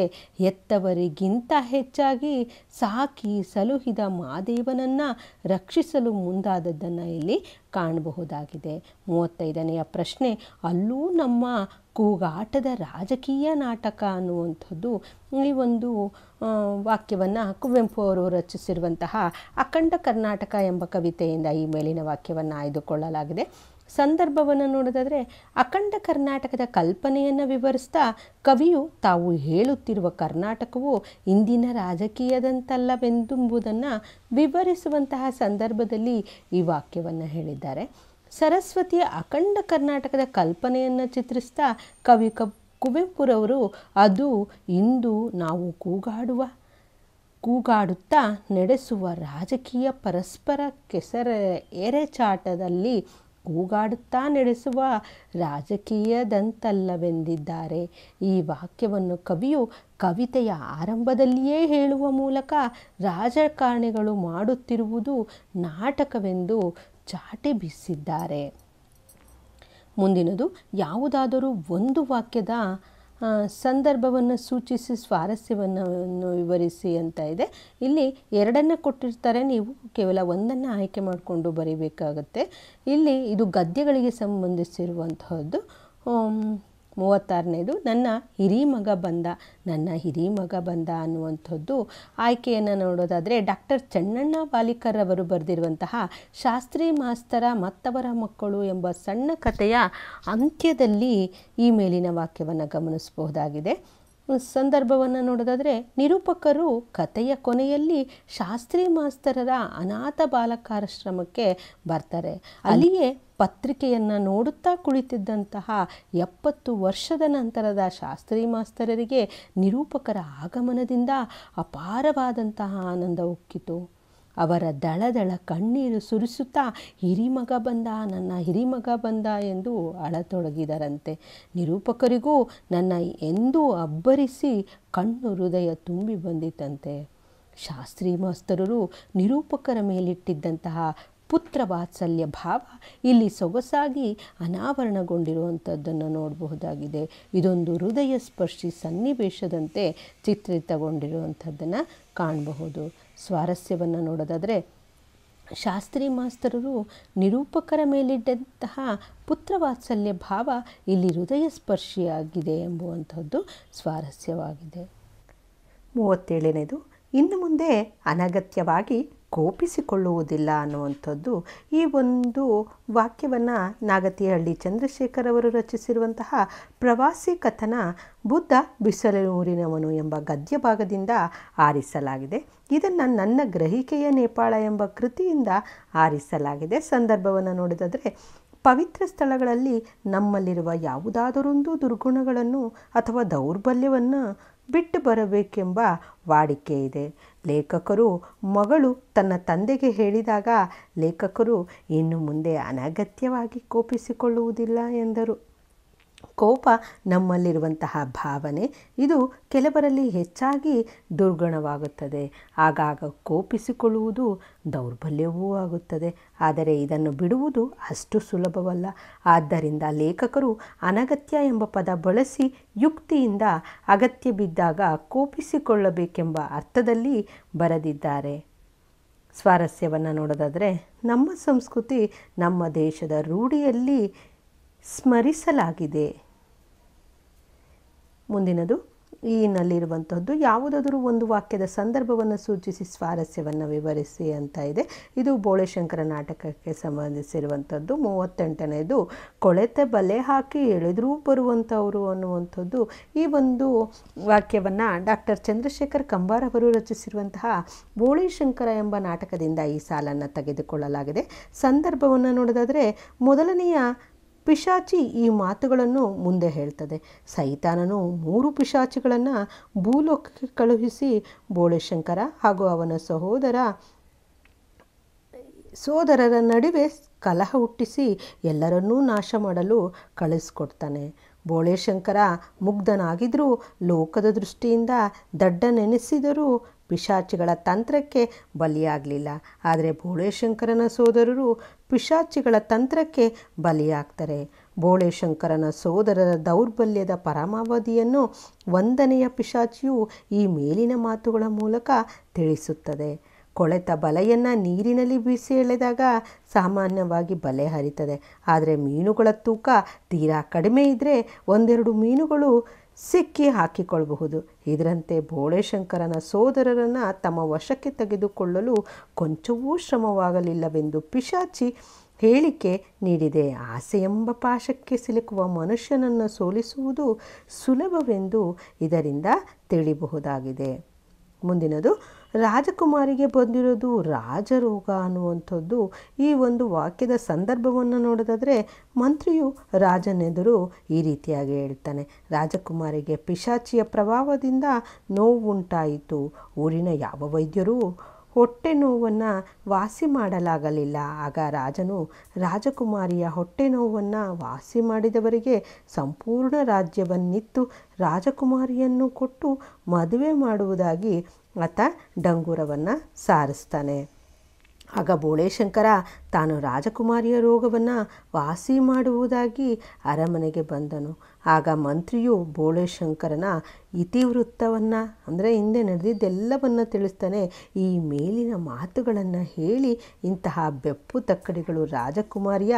ಎತ್ತವರಿಗಿಂತ ಹೆಚ್ಚಾಗಿ ಸಾಕಿ ಸಲುಹಿದ ಮಹಾದೇವನನ್ನು ರಕ್ಷಿಸಲು ಮುಂದಾದದ್ದನ್ನು ಇಲ್ಲಿ ಕಾಣಬಹುದಾಗಿದೆ ಮೂವತ್ತೈದನೆಯ ಪ್ರಶ್ನೆ ಅಲ್ಲೂ ನಮ್ಮ ಕೂಗಾಟದ ರಾಜಕೀಯ ನಾಟಕ ಅನ್ನುವಂಥದ್ದು ಈ ಒಂದು ವಾಕ್ಯವನ್ನು ಕುವೆಂಪು ಅವರು ರಚಿಸಿರುವಂತಹ ಅಖಂಡ ಕರ್ನಾಟಕ ಎಂಬ ಕವಿತೆಯಿಂದ ಈ ಮೇಲಿನ ವಾಕ್ಯವನ್ನು ಆಯ್ದುಕೊಳ್ಳಲಾಗಿದೆ ಸಂದರ್ಭವನ್ನು ನೋಡೋದಾದರೆ ಅಖಂಡ ಕರ್ನಾಟಕದ ಕಲ್ಪನೆಯನ್ನು ವಿವರಿಸ್ತಾ ಕವಿಯು ತಾವು ಹೇಳುತ್ತಿರುವ ಕರ್ನಾಟಕವು ಇಂದಿನ ರಾಜಕೀಯದಂತಲ್ಲವೆಂದುಂಬುದನ್ನು ವಿವರಿಸುವಂತಹ ಸಂದರ್ಭದಲ್ಲಿ ಈ ವಾಕ್ಯವನ್ನು ಹೇಳಿದ್ದಾರೆ ಸರಸ್ವತಿಯ ಅಖಂಡ ಕರ್ನಾಟಕದ ಕಲ್ಪನೆಯನ್ನು ಚಿತ್ರಿಸ್ತಾ ಕವಿ ಕುವೆಂಪುರವರು ಅದು ಇಂದು ನಾವು ಕೂಗಾಡುವ ಕೂಗಾಡುತ್ತಾ ನಡೆಸುವ ರಾಜಕೀಯ ಪರಸ್ಪರ ಕೆಸರ ಎರೆಚಾಟದಲ್ಲಿ ಕೂಗಾಡುತ್ತಾ ನಡೆಸುವ ರಾಜಕೀಯದಂತಲ್ಲವೆಂದಿದ್ದಾರೆ ಈ ವಾಕ್ಯವನ್ನು ಕವಿಯು ಕವಿತೆಯ ಆರಂಭದಲ್ಲಿಯೇ ಹೇಳುವ ಮೂಲಕ ರಾಜಕಾರಣಿಗಳು ಮಾಡುತ್ತಿರುವುದು ನಾಟಕವೆಂದು ಚಾಟಿ ಬೀಸಿದ್ದಾರೆ ಮುಂದಿನದು ಯಾವುದಾದರೂ ಒಂದು ವಾಕ್ಯದ ಸಂದರ್ಭವನ್ನು ಸೂಚಿಸಿ ಸ್ವಾರಸ್ಯವನ್ನು ವಿವರಿಸಿ ಅಂತ ಇದೆ ಇಲ್ಲಿ ಎರಡನ್ನು ಕೊಟ್ಟಿರ್ತಾರೆ ನೀವು ಕೇವಲ ಒಂದನ್ನು ಆಯ್ಕೆ ಮಾಡಿಕೊಂಡು ಬರೀಬೇಕಾಗತ್ತೆ ಇಲ್ಲಿ ಇದು ಗದ್ಯಗಳಿಗೆ ಸಂಬಂಧಿಸಿರುವಂತಹದ್ದು ಮೂವತ್ತಾರನೇದು ನನ್ನ ಹಿರಿ ಮಗ ಬಂದ ನನ್ನ ಹಿರಿ ಮಗ ಬಂದ ಅನ್ನುವಂಥದ್ದು ಆಯ್ಕೆಯನ್ನು ನೋಡೋದಾದರೆ ಡಾಕ್ಟರ್ ಚನ್ನಣ್ಣ ಬಾಲಿಕರ್ ಅವರು ಬರೆದಿರುವಂತಹ ಶಾಸ್ತ್ರಿ ಮಾಸ್ತರ ಮತ್ತವರ ಮಕ್ಕಳು ಎಂಬ ಸಣ್ಣ ಕಥೆಯ ಅಂತ್ಯದಲ್ಲಿ ಈ ಮೇಲಿನ ವಾಕ್ಯವನ್ನು ಗಮನಿಸಬಹುದಾಗಿದೆ ಸಂದರ್ಭವನ್ನು ನೋಡೋದಾದರೆ ನಿರೂಪಕರು ಕಥೆಯ ಕೊನೆಯಲ್ಲಿ ಶಾಸ್ತ್ರಿ ಮಾಸ್ತರರ ಅನಾಥ ಬಾಲಕಾರಶ್ರಮಕ್ಕೆ ಬರ್ತಾರೆ ಅಲ್ಲಿಯೇ ಪತ್ರಿಕೆಯನ್ನು ನೋಡುತ್ತಾ ಕುಳಿತಿದ್ದಂತಹ ಎಪ್ಪತ್ತು ವರ್ಷದ ನಂತರದ ಶಾಸ್ತ್ರಿ ಮಾಸ್ತರರಿಗೆ ನಿರೂಪಕರ ಆಗಮನದಿಂದ ಅಪಾರವಾದಂತಹ ಆನಂದ ಉಕ್ಕಿತು ಅವರ ದಳದಳ ಕಣ್ಣೀರು ಸುರಿಸುತ್ತಾ ಹಿರಿಮಗ ಬಂದ ನನ್ನ ಹಿರಿಮಗ ಬಂದ ಎಂದು ಅಳತೊಡಗಿದರಂತೆ ನಿರೂಪಕರಿಗೂ ನನ್ನ ಎಂದೂ ಅಬ್ಬರಿಸಿ ಕಣ್ಣು ಹೃದಯ ತುಂಬಿ ಬಂದಿತಂತೆ ಶಾಸ್ತ್ರಿ ಮಾಸ್ತರರು ನಿರೂಪಕರ ಮೇಲಿಟ್ಟಿದ್ದಂತಹ ಪುತ್ರ ವಾತ್ಸಲ್ಯ ಭಾವ ಇಲ್ಲಿ ಸೊಗಸಾಗಿ ಅನಾವರಣಗೊಂಡಿರುವಂಥದ್ದನ್ನು ನೋಡಬಹುದಾಗಿದೆ ಇದೊಂದು ಹೃದಯ ಸ್ಪರ್ಶಿ ಸನ್ನಿವೇಶದಂತೆ ಚಿತ್ರಿತಗೊಂಡಿರುವಂಥದ್ದನ್ನು ಕಾಣಬಹುದು ಸ್ವಾರಸ್ಯವನ್ನು ನೋಡೋದಾದರೆ ಶಾಸ್ತ್ರಿ ಮಾಸ್ತರರು ನಿರೂಪಕರ ಮೇಲಿಟ್ಟಂತಹ ವಾತ್ಸಲ್ಯ ಭಾವ ಇಲ್ಲಿ ಹೃದಯ ಸ್ಪರ್ಶಿಯಾಗಿದೆ ಎಂಬುವಂಥದ್ದು ಸ್ವಾರಸ್ಯವಾಗಿದೆ ಮೂವತ್ತೇಳನೇದು ಇನ್ನು ಮುಂದೆ ಅನಗತ್ಯವಾಗಿ ಕೋಪಿಸಿಕೊಳ್ಳುವುದಿಲ್ಲ ಅನ್ನುವಂಥದ್ದು ಈ ಒಂದು ವಾಕ್ಯವನ್ನು ನಾಗತಿಹಳ್ಳಿ ಚಂದ್ರಶೇಖರ್ ಅವರು ರಚಿಸಿರುವಂತಹ ಪ್ರವಾಸಿ ಕಥನ ಬುದ್ಧ ಬಿಸಲೂರಿನವನು ಎಂಬ ಗದ್ಯ ಭಾಗದಿಂದ ಆರಿಸಲಾಗಿದೆ ಇದನ್ನು ನನ್ನ ಗ್ರಹಿಕೆಯ ನೇಪಾಳ ಎಂಬ ಕೃತಿಯಿಂದ ಆರಿಸಲಾಗಿದೆ ಸಂದರ್ಭವನ್ನು ನೋಡಿದರೆ ಪವಿತ್ರ ಸ್ಥಳಗಳಲ್ಲಿ ನಮ್ಮಲ್ಲಿರುವ ಯಾವುದಾದರೊಂದು ದುರ್ಗುಣಗಳನ್ನು ಅಥವಾ ದೌರ್ಬಲ್ಯವನ್ನು ಬಿಟ್ಟು ಬರಬೇಕೆಂಬ ವಾಡಿಕೆ ಇದೆ ಲೇಖಕರು ಮಗಳು ತನ್ನ ತಂದೆಗೆ ಹೇಳಿದಾಗ ಲೇಖಕರು ಇನ್ನು ಮುಂದೆ ಅನಗತ್ಯವಾಗಿ ಕೋಪಿಸಿಕೊಳ್ಳುವುದಿಲ್ಲ ಎಂದರು ಕೋಪ ನಮ್ಮಲ್ಲಿರುವಂತಹ ಭಾವನೆ ಇದು ಕೆಲವರಲ್ಲಿ ಹೆಚ್ಚಾಗಿ ದುರ್ಗುಣವಾಗುತ್ತದೆ ಆಗಾಗ ಕೋಪಿಸಿಕೊಳ್ಳುವುದು ದೌರ್ಬಲ್ಯವೂ ಆಗುತ್ತದೆ ಆದರೆ ಇದನ್ನು ಬಿಡುವುದು ಅಷ್ಟು ಸುಲಭವಲ್ಲ ಆದ್ದರಿಂದ ಲೇಖಕರು ಅನಗತ್ಯ ಎಂಬ ಪದ ಬಳಸಿ ಯುಕ್ತಿಯಿಂದ ಅಗತ್ಯ ಬಿದ್ದಾಗ ಕೋಪಿಸಿಕೊಳ್ಳಬೇಕೆಂಬ ಅರ್ಥದಲ್ಲಿ ಬರೆದಿದ್ದಾರೆ ಸ್ವಾರಸ್ಯವನ್ನು ನೋಡೋದಾದರೆ ನಮ್ಮ ಸಂಸ್ಕೃತಿ ನಮ್ಮ ದೇಶದ ರೂಢಿಯಲ್ಲಿ ಸ್ಮರಿಸಲಾಗಿದೆ ಮುಂದಿನದು ಈ ಯಾವುದಾದರೂ ಒಂದು ವಾಕ್ಯದ ಸಂದರ್ಭವನ್ನು ಸೂಚಿಸಿ ಸ್ವಾರಸ್ಯವನ್ನು ವಿವರಿಸಿ ಅಂತ ಇದೆ ಇದು ಬೋಳೆಶಂಕರ ನಾಟಕಕ್ಕೆ ಸಂಬಂಧಿಸಿರುವಂಥದ್ದು ಮೂವತ್ತೆಂಟನೇದು ಕೊಳೆತ ಬಲೆ ಹಾಕಿ ಎಳೆದರೂ ಬರುವಂಥವರು ಅನ್ನುವಂಥದ್ದು ಈ ಒಂದು ವಾಕ್ಯವನ್ನು ಡಾಕ್ಟರ್ ಚಂದ್ರಶೇಖರ್ ಕಂಬಾರ್ ಅವರು ರಚಿಸಿರುವಂತಹ ಬೋಳೆಶಂಕರ ಎಂಬ ನಾಟಕದಿಂದ ಈ ಸಾಲನ್ನು ತೆಗೆದುಕೊಳ್ಳಲಾಗಿದೆ ಸಂದರ್ಭವನ್ನು ನೋಡೋದಾದರೆ ಮೊದಲನೆಯ ಪಿಶಾಚಿ ಈ ಮಾತುಗಳನ್ನು ಮುಂದೆ ಹೇಳ್ತದೆ ಸೈತಾನನು ಮೂರು ಪಿಶಾಚಿಗಳನ್ನು ಭೂಲೋಕಕ್ಕೆ ಕಳುಹಿಸಿ ಬೋಳೆಶಂಕರ ಹಾಗೂ ಅವನ ಸಹೋದರ ಸೋದರರ ನಡುವೆ ಕಲಹ ಹುಟ್ಟಿಸಿ ಎಲ್ಲರನ್ನೂ ನಾಶ ಮಾಡಲು ಕಳಿಸ್ಕೊಡ್ತಾನೆ ಬೋಳೆಶಂಕರ ಮುಗ್ಧನಾಗಿದ್ದರೂ ಲೋಕದ ದೃಷ್ಟಿಯಿಂದ ದಡ್ಡ ನೆನೆಸಿದರೂ ಪಿಶಾಚಿಗಳ ತಂತ್ರಕ್ಕೆ ಬಲಿಯಾಗಲಿಲ್ಲ ಆದರೆ ಭೋಳೇಶಂಕರನ ಸೋದರರು ಪಿಶಾಚಿಗಳ ತಂತ್ರಕ್ಕೆ ಬಲಿಯಾಗ್ತಾರೆ ಬೋಳೆಶಂಕರನ ಸೋದರರ ದೌರ್ಬಲ್ಯದ ಪರಮಾವಧಿಯನ್ನು ಒಂದನೆಯ ಪಿಶಾಚಿಯು ಈ ಮೇಲಿನ ಮಾತುಗಳ ಮೂಲಕ ತಿಳಿಸುತ್ತದೆ ಕೊಳೆತ ಬಲೆಯನ್ನು ನೀರಿನಲ್ಲಿ ಬೀಸಿ ಎಳೆದಾಗ ಸಾಮಾನ್ಯವಾಗಿ ಬಲೆ ಹರಿತದೆ ಆದರೆ ಮೀನುಗಳ ತೂಕ ತೀರಾ ಕಡಿಮೆ ಇದ್ದರೆ ಒಂದೆರಡು ಮೀನುಗಳು ಸಿಕ್ಕಿ ಹಾಕಿಕೊಳ್ಳಬಹುದು ಇದರಂತೆ ಭೋಳೆಶಂಕರನ ಸೋದರರನ್ನು ತಮ್ಮ ವಶಕ್ಕೆ ತೆಗೆದುಕೊಳ್ಳಲು ಕೊಂಚವೂ ಶ್ರಮವಾಗಲಿಲ್ಲವೆಂದು ಪಿಶಾಚಿ ಹೇಳಿಕೆ ನೀಡಿದೆ ಆಸೆ ಎಂಬ ಪಾಶಕ್ಕೆ ಸಿಲುಕುವ ಮನುಷ್ಯನನ್ನು ಸೋಲಿಸುವುದು ಸುಲಭವೆಂದು ಇದರಿಂದ ತಿಳಿಬಹುದಾಗಿದೆ ಮುಂದಿನದು ರಾಜಕುಮಾರಿಗೆ ಬಂದಿರೋದು ರಾಜರೋಗ ಅನ್ನುವಂಥದ್ದು ಈ ಒಂದು ವಾಕ್ಯದ ಸಂದರ್ಭವನ್ನು ನೋಡೋದಾದರೆ ಮಂತ್ರಿಯು ರಾಜನೆದುರು ಈ ರೀತಿಯಾಗಿ ಹೇಳ್ತಾನೆ ರಾಜಕುಮಾರಿಗೆ ಪಿಶಾಚಿಯ ಪ್ರಭಾವದಿಂದ ನೋವುಂಟಾಯಿತು ಊರಿನ ಯಾವ ವೈದ್ಯರೂ ಹೊಟ್ಟೆ ನೋವನ್ನು ವಾಸಿ ಮಾಡಲಾಗಲಿಲ್ಲ ಆಗ ರಾಜನು ರಾಜಕುಮಾರಿಯ ಹೊಟ್ಟೆ ನೋವನ್ನು ವಾಸಿ ಮಾಡಿದವರಿಗೆ ಸಂಪೂರ್ಣ ರಾಜ್ಯವನ್ನಿತ್ತು ರಾಜಕುಮಾರಿಯನ್ನು ಕೊಟ್ಟು ಮದುವೆ ಮಾಡುವುದಾಗಿ ಮತ್ತು ಡಂಗೂರವನ್ನು ಸಾರಿಸ್ತಾನೆ ಆಗ ಬೋಳೇಶಂಕರ ತಾನು ರಾಜಕುಮಾರಿಯ ರೋಗವನ್ನು ವಾಸಿ ಮಾಡುವುದಾಗಿ ಅರಮನೆಗೆ ಬಂದನು ಆಗ ಮಂತ್ರಿಯು ಬೋಳೇಶಂಕರನ ಇತಿವೃತ್ತವನ್ನು ಅಂದರೆ ಹಿಂದೆ ನಡೆದಿದ್ದೆಲ್ಲವನ್ನು ತಿಳಿಸ್ತಾನೆ ಈ ಮೇಲಿನ ಮಾತುಗಳನ್ನು ಹೇಳಿ ಇಂತಹ ಬೆಪ್ಪು ತಕ್ಕಡಿಗಳು ರಾಜಕುಮಾರಿಯ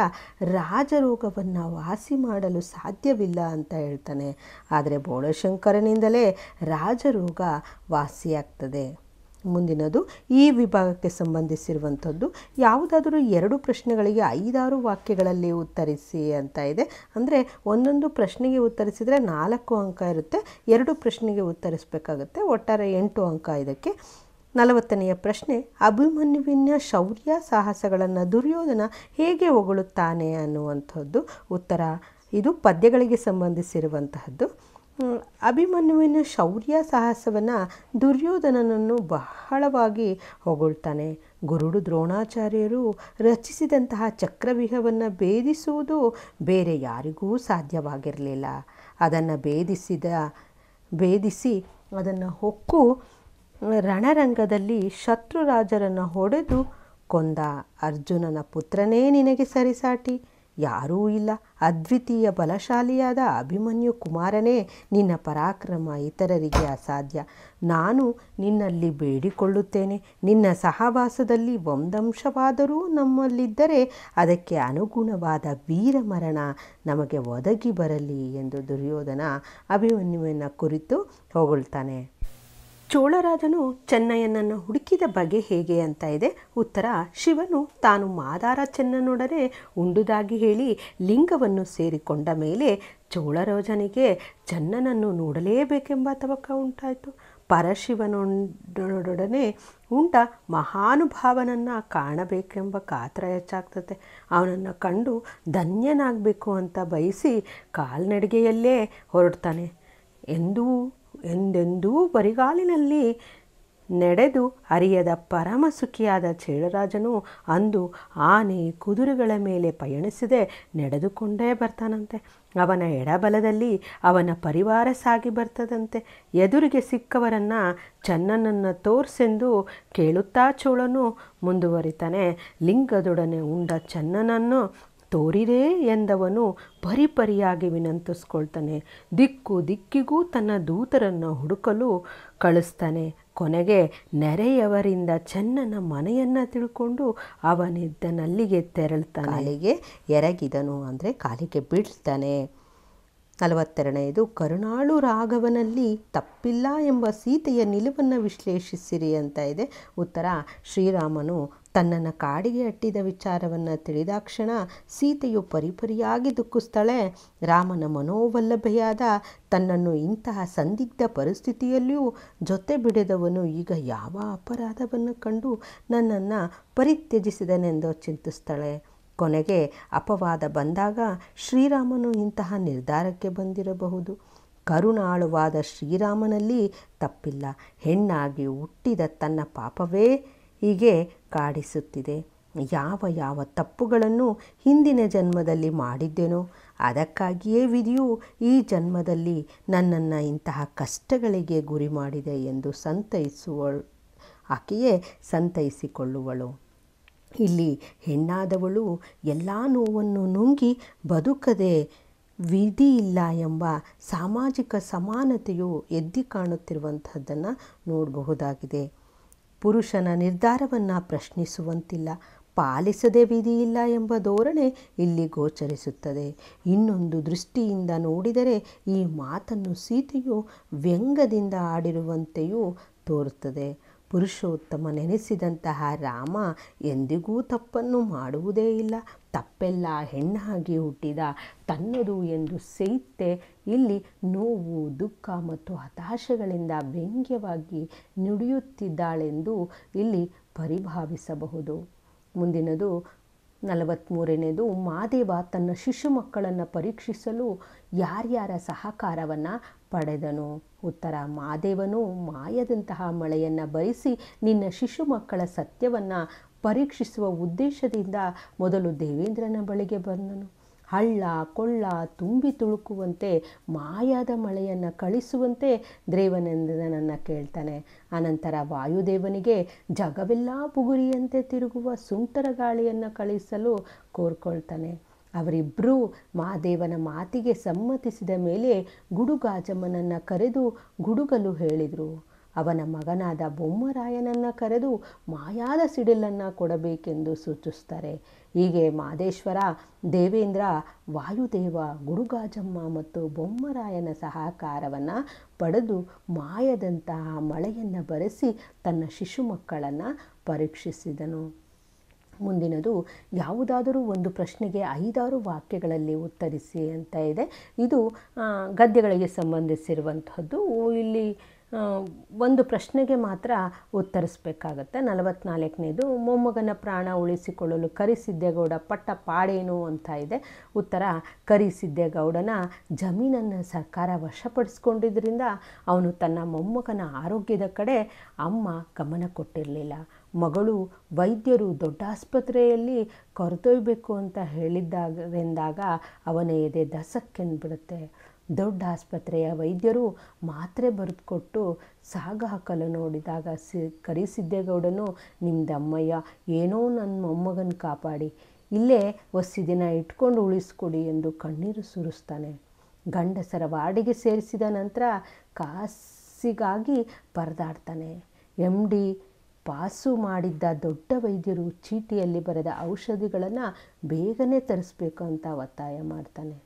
ರಾಜರೋಗವನ್ನು ವಾಸಿ ಮಾಡಲು ಸಾಧ್ಯವಿಲ್ಲ ಅಂತ ಹೇಳ್ತಾನೆ ಆದರೆ ಬೋಳಶಂಕರನಿಂದಲೇ ರಾಜರೋಗ ವಾಸಿಯಾಗ್ತದೆ ಮುಂದಿನದು ಈ ವಿಭಾಗಕ್ಕೆ ಸಂಬಂಧಿಸಿರುವಂಥದ್ದು ಯಾವುದಾದರೂ ಎರಡು ಪ್ರಶ್ನೆಗಳಿಗೆ ಐದಾರು ವಾಕ್ಯಗಳಲ್ಲಿ ಉತ್ತರಿಸಿ ಅಂತ ಇದೆ ಅಂದರೆ ಒಂದೊಂದು ಪ್ರಶ್ನೆಗೆ ಉತ್ತರಿಸಿದರೆ ನಾಲ್ಕು ಅಂಕ ಇರುತ್ತೆ ಎರಡು ಪ್ರಶ್ನೆಗೆ ಉತ್ತರಿಸಬೇಕಾಗುತ್ತೆ ಒಟ್ಟಾರೆ ಎಂಟು ಅಂಕ ಇದಕ್ಕೆ ನಲವತ್ತನೆಯ ಪ್ರಶ್ನೆ ಅಭಿಮನ್ಯುವಿನ ಶೌರ್ಯ ಸಾಹಸಗಳನ್ನು ದುರ್ಯೋಧನ ಹೇಗೆ ಹೊಗಳುತ್ತಾನೆ ಅನ್ನುವಂಥದ್ದು ಉತ್ತರ ಇದು ಪದ್ಯಗಳಿಗೆ ಸಂಬಂಧಿಸಿರುವಂತಹದ್ದು ಅಭಿಮನ್ಯುವಿನ ಶೌರ್ಯ ಸಾಹಸವನ್ನು ದುರ್ಯೋಧನನನ್ನು ಬಹಳವಾಗಿ ಹೊಗಳ್ತಾನೆ ಗುರುಡು ದ್ರೋಣಾಚಾರ್ಯರು ರಚಿಸಿದಂತಹ ಚಕ್ರವ್ಯೂಹವನ್ನು ಭೇದಿಸುವುದು ಬೇರೆ ಯಾರಿಗೂ ಸಾಧ್ಯವಾಗಿರಲಿಲ್ಲ ಅದನ್ನು ಭೇದಿಸಿದ ಭೇದಿಸಿ ಅದನ್ನು ಹೊಕ್ಕು ರಣರಂಗದಲ್ಲಿ ಶತ್ರು ರಾಜರನ್ನು ಹೊಡೆದು ಕೊಂದ ಅರ್ಜುನನ ಪುತ್ರನೇ ನಿನಗೆ ಸರಿಸಾಟಿ ಯಾರೂ ಇಲ್ಲ ಅದ್ವಿತೀಯ ಬಲಶಾಲಿಯಾದ ಅಭಿಮನ್ಯು ಕುಮಾರನೇ ನಿನ್ನ ಪರಾಕ್ರಮ ಇತರರಿಗೆ ಅಸಾಧ್ಯ ನಾನು ನಿನ್ನಲ್ಲಿ ಬೇಡಿಕೊಳ್ಳುತ್ತೇನೆ ನಿನ್ನ ಸಹವಾಸದಲ್ಲಿ ಒಂದಂಶವಾದರೂ ನಮ್ಮಲ್ಲಿದ್ದರೆ ಅದಕ್ಕೆ ಅನುಗುಣವಾದ ವೀರ ಮರಣ ನಮಗೆ ಒದಗಿ ಬರಲಿ ಎಂದು ದುರ್ಯೋಧನ ಅಭಿಮನ್ಯುವನ್ನು ಕುರಿತು ಹೊಗಳ್ತಾನೆ ಚೋಳರಾಜನು ಚೆನ್ನಯ್ಯನನ್ನು ಹುಡುಕಿದ ಬಗೆ ಹೇಗೆ ಅಂತ ಇದೆ ಉತ್ತರ ಶಿವನು ತಾನು ಮಾದಾರ ಚೆನ್ನನೊಡನೆ ಉಂಡುದಾಗಿ ಹೇಳಿ ಲಿಂಗವನ್ನು ಸೇರಿಕೊಂಡ ಮೇಲೆ ಚೋಳರಾಜನಿಗೆ ಚೆನ್ನನನ್ನು ನೋಡಲೇಬೇಕೆಂಬ ತವಕ ಉಂಟಾಯಿತು ಪರಶಿವನೊಡನೆ ಉಂಡ ಮಹಾನುಭಾವನನ್ನು ಕಾಣಬೇಕೆಂಬ ಕಾತರ ಹೆಚ್ಚಾಗ್ತದೆ ಅವನನ್ನು ಕಂಡು ಧನ್ಯನಾಗಬೇಕು ಅಂತ ಬಯಸಿ ಕಾಲ್ನಡಿಗೆಯಲ್ಲೇ ಹೊರಡ್ತಾನೆ ಎಂದೂ ಎಂದೆಂದೂ ಬರಿಗಾಲಿನಲ್ಲಿ ನಡೆದು ಅರಿಯದ ಪರಮಸುಖಿಯಾದ ಚೇಳರಾಜನು ಅಂದು ಆನೆ ಕುದುರೆಗಳ ಮೇಲೆ ಪಯಣಿಸದೆ ನಡೆದುಕೊಂಡೇ ಬರ್ತಾನಂತೆ ಅವನ ಎಡಬಲದಲ್ಲಿ ಅವನ ಪರಿವಾರ ಸಾಗಿ ಬರ್ತದಂತೆ ಎದುರಿಗೆ ಸಿಕ್ಕವರನ್ನು ಚನ್ನನನ್ನು ತೋರಿಸೆಂದು ಕೇಳುತ್ತಾ ಚೋಳನು ಮುಂದುವರಿತಾನೆ ಲಿಂಗದೊಡನೆ ಉಂಡ ಚನ್ನನನ್ನು ತೋರಿರೇ ಎಂದವನು ಪರಿಪರಿಯಾಗಿ ವಿನಂತಿಸ್ಕೊಳ್ತಾನೆ ದಿಕ್ಕು ದಿಕ್ಕಿಗೂ ತನ್ನ ದೂತರನ್ನು ಹುಡುಕಲು ಕಳಿಸ್ತಾನೆ ಕೊನೆಗೆ ನೆರೆಯವರಿಂದ ಚೆನ್ನನ ಮನೆಯನ್ನು ತಿಳ್ಕೊಂಡು ಅವನಿದ್ದನಲ್ಲಿಗೆ ತೆರಳ್ತಾನೆ ಅಲ್ಲಿಗೆ ಎರಗಿದನು ಅಂದರೆ ಕಾಲಿಗೆ ಬೀಳ್ತಾನೆ ನಲವತ್ತೆರಡನೆಯದು ಕರುಣಾಳು ರಾಘವನಲ್ಲಿ ತಪ್ಪಿಲ್ಲ ಎಂಬ ಸೀತೆಯ ನಿಲುವನ್ನು ವಿಶ್ಲೇಷಿಸಿರಿ ಅಂತ ಇದೆ ಉತ್ತರ ಶ್ರೀರಾಮನು ತನ್ನನ್ನು ಕಾಡಿಗೆ ಅಟ್ಟಿದ ವಿಚಾರವನ್ನು ತಿಳಿದಾಕ್ಷಣ ಸೀತೆಯು ಪರಿಪರಿಯಾಗಿ ದುಃಖಿಸ್ತಾಳೆ ರಾಮನ ಮನೋವಲ್ಲಭೆಯಾದ ತನ್ನನ್ನು ಇಂತಹ ಸಂದಿಗ್ಧ ಪರಿಸ್ಥಿತಿಯಲ್ಲಿಯೂ ಜೊತೆ ಬಿಡದವನು ಈಗ ಯಾವ ಅಪರಾಧವನ್ನು ಕಂಡು ನನ್ನನ್ನು ಪರಿತ್ಯಜಿಸಿದನೆಂದು ಚಿಂತಿಸ್ತಾಳೆ ಕೊನೆಗೆ ಅಪವಾದ ಬಂದಾಗ ಶ್ರೀರಾಮನು ಇಂತಹ ನಿರ್ಧಾರಕ್ಕೆ ಬಂದಿರಬಹುದು ಕರುಣಾಳುವಾದ ಶ್ರೀರಾಮನಲ್ಲಿ ತಪ್ಪಿಲ್ಲ ಹೆಣ್ಣಾಗಿ ಹುಟ್ಟಿದ ತನ್ನ ಪಾಪವೇ ಹೀಗೆ ಕಾಡಿಸುತ್ತಿದೆ ಯಾವ ಯಾವ ತಪ್ಪುಗಳನ್ನು ಹಿಂದಿನ ಜನ್ಮದಲ್ಲಿ ಮಾಡಿದ್ದೆನೋ ಅದಕ್ಕಾಗಿಯೇ ವಿಧಿಯು ಈ ಜನ್ಮದಲ್ಲಿ ನನ್ನನ್ನು ಇಂತಹ ಕಷ್ಟಗಳಿಗೆ ಗುರಿ ಮಾಡಿದೆ ಎಂದು ಸಂತೈಸುವ ಆಕೆಯೇ ಸಂತೈಸಿಕೊಳ್ಳುವಳು ಇಲ್ಲಿ ಹೆಣ್ಣಾದವಳು ಎಲ್ಲ ನೋವನ್ನು ನುಂಗಿ ಬದುಕದೆ ಇಲ್ಲ ಎಂಬ ಸಾಮಾಜಿಕ ಸಮಾನತೆಯು ಎದ್ದಿ ಕಾಣುತ್ತಿರುವಂಥದ್ದನ್ನು ನೋಡಬಹುದಾಗಿದೆ ಪುರುಷನ ನಿರ್ಧಾರವನ್ನು ಪ್ರಶ್ನಿಸುವಂತಿಲ್ಲ ಪಾಲಿಸದೆ ಇಲ್ಲ ಎಂಬ ಧೋರಣೆ ಇಲ್ಲಿ ಗೋಚರಿಸುತ್ತದೆ ಇನ್ನೊಂದು ದೃಷ್ಟಿಯಿಂದ ನೋಡಿದರೆ ಈ ಮಾತನ್ನು ಸೀತೆಯು ವ್ಯಂಗ್ಯದಿಂದ ಆಡಿರುವಂತೆಯೂ ತೋರುತ್ತದೆ ಪುರುಷೋತ್ತಮ ನೆನೆಸಿದಂತಹ ರಾಮ ಎಂದಿಗೂ ತಪ್ಪನ್ನು ಮಾಡುವುದೇ ಇಲ್ಲ ತಪ್ಪೆಲ್ಲ ಹೆಣ್ಣಾಗಿ ಹುಟ್ಟಿದ ತನ್ನದು ಎಂದು ಸೇತೆ ಇಲ್ಲಿ ನೋವು ದುಃಖ ಮತ್ತು ಹತಾಶೆಗಳಿಂದ ವ್ಯಂಗ್ಯವಾಗಿ ನುಡಿಯುತ್ತಿದ್ದಾಳೆಂದು ಇಲ್ಲಿ ಪರಿಭಾವಿಸಬಹುದು ಮುಂದಿನದು ನಲವತ್ತ್ಮೂರನೇದು ಮಾದೇವ ತನ್ನ ಶಿಶು ಮಕ್ಕಳನ್ನು ಪರೀಕ್ಷಿಸಲು ಯಾರ್ಯಾರ ಸಹಕಾರವನ್ನು ಪಡೆದನು ಉತ್ತರ ಮಾದೇವನು ಮಾಯದಂತಹ ಮಳೆಯನ್ನು ಬಯಸಿ ನಿನ್ನ ಶಿಶು ಮಕ್ಕಳ ಸತ್ಯವನ್ನು ಪರೀಕ್ಷಿಸುವ ಉದ್ದೇಶದಿಂದ ಮೊದಲು ದೇವೇಂದ್ರನ ಬಳಿಗೆ ಬಂದನು ಹಳ್ಳ ಕೊಳ್ಳ ತುಂಬಿ ತುಳುಕುವಂತೆ ಮಾಯಾದ ಮಳೆಯನ್ನು ಕಳಿಸುವಂತೆ ದೇವನಂದನನ್ನು ಕೇಳ್ತಾನೆ ಅನಂತರ ವಾಯುದೇವನಿಗೆ ಜಗವೆಲ್ಲ ಬುಗುರಿಯಂತೆ ತಿರುಗುವ ಸುಂಟರ ಗಾಳಿಯನ್ನು ಕಳಿಸಲು ಕೋರ್ಕೊಳ್ತಾನೆ ಅವರಿಬ್ಬರೂ ಮಹಾದೇವನ ಮಾತಿಗೆ ಸಮ್ಮತಿಸಿದ ಮೇಲೆ ಗುಡುಗಾಜಮ್ಮನನ್ನು ಕರೆದು ಗುಡುಗಲು ಹೇಳಿದರು ಅವನ ಮಗನಾದ ಬೊಮ್ಮರಾಯನನ್ನು ಕರೆದು ಮಾಯಾದ ಸಿಡಿಲನ್ನು ಕೊಡಬೇಕೆಂದು ಸೂಚಿಸ್ತಾರೆ ಹೀಗೆ ಮಾದೇಶ್ವರ ದೇವೇಂದ್ರ ವಾಯುದೇವ ಗುರುಗಾಜಮ್ಮ ಮತ್ತು ಬೊಮ್ಮರಾಯನ ಸಹಕಾರವನ್ನು ಪಡೆದು ಮಾಯದಂತಹ ಮಳೆಯನ್ನು ಬರೆಸಿ ತನ್ನ ಶಿಶು ಮಕ್ಕಳನ್ನು ಪರೀಕ್ಷಿಸಿದನು ಮುಂದಿನದು ಯಾವುದಾದರೂ ಒಂದು ಪ್ರಶ್ನೆಗೆ ಐದಾರು ವಾಕ್ಯಗಳಲ್ಲಿ ಉತ್ತರಿಸಿ ಅಂತ ಇದೆ ಇದು ಗದ್ಯಗಳಿಗೆ ಸಂಬಂಧಿಸಿರುವಂಥದ್ದು ಇಲ್ಲಿ ಒಂದು ಪ್ರಶ್ನೆಗೆ ಮಾತ್ರ ಉತ್ತರಿಸಬೇಕಾಗತ್ತೆ ನಲವತ್ನಾಲ್ಕನೇದು ಮೊಮ್ಮಗನ ಪ್ರಾಣ ಉಳಿಸಿಕೊಳ್ಳಲು ಕರಿಸಿದ್ದೇಗೌಡ ಪಟ್ಟ ಪಾಡೇನು ಅಂತ ಇದೆ ಉತ್ತರ ಕರಿಸಿದ್ದೇಗೌಡನ ಜಮೀನನ್ನು ಸರ್ಕಾರ ವಶಪಡಿಸ್ಕೊಂಡಿದ್ದರಿಂದ ಅವನು ತನ್ನ ಮೊಮ್ಮಗನ ಆರೋಗ್ಯದ ಕಡೆ ಅಮ್ಮ ಗಮನ ಕೊಟ್ಟಿರಲಿಲ್ಲ ಮಗಳು ವೈದ್ಯರು ದೊಡ್ಡ ಆಸ್ಪತ್ರೆಯಲ್ಲಿ ಕರೆದೊಯ್ಯಬೇಕು ಅಂತ ಹೇಳಿದ್ದಾಗರಿಂದಾಗ ಅವನ ಎದೆ ದಸಕ್ಕೆಂದ್ಬಿಡುತ್ತೆ ದೊಡ್ಡ ಆಸ್ಪತ್ರೆಯ ವೈದ್ಯರು ಮಾತ್ರೆ ಬರೆದುಕೊಟ್ಟು ಸಾಗ ಹಾಕಲು ನೋಡಿದಾಗ ಸಿ ಕರಿಸಿದ್ದೇಗೌಡನು ನಿಮ್ಮದಮ್ಮಯ್ಯ ಏನೋ ನನ್ನ ಮೊಮ್ಮಗನ ಕಾಪಾಡಿ ಇಲ್ಲೇ ಒಸಿ ದಿನ ಇಟ್ಕೊಂಡು ಉಳಿಸ್ಕೊಡಿ ಎಂದು ಕಣ್ಣೀರು ಸುರಿಸ್ತಾನೆ ಗಂಡಸರ ವಾಡಿಗೆ ಸೇರಿಸಿದ ನಂತರ ಕಾಸಿಗಾಗಿ ಪರದಾಡ್ತಾನೆ ಎಮ್ ಡಿ ಪಾಸು ಮಾಡಿದ್ದ ದೊಡ್ಡ ವೈದ್ಯರು ಚೀಟಿಯಲ್ಲಿ ಬರೆದ ಔಷಧಿಗಳನ್ನು ಬೇಗನೆ ತರಿಸ್ಬೇಕು ಅಂತ ಒತ್ತಾಯ ಮಾಡ್ತಾನೆ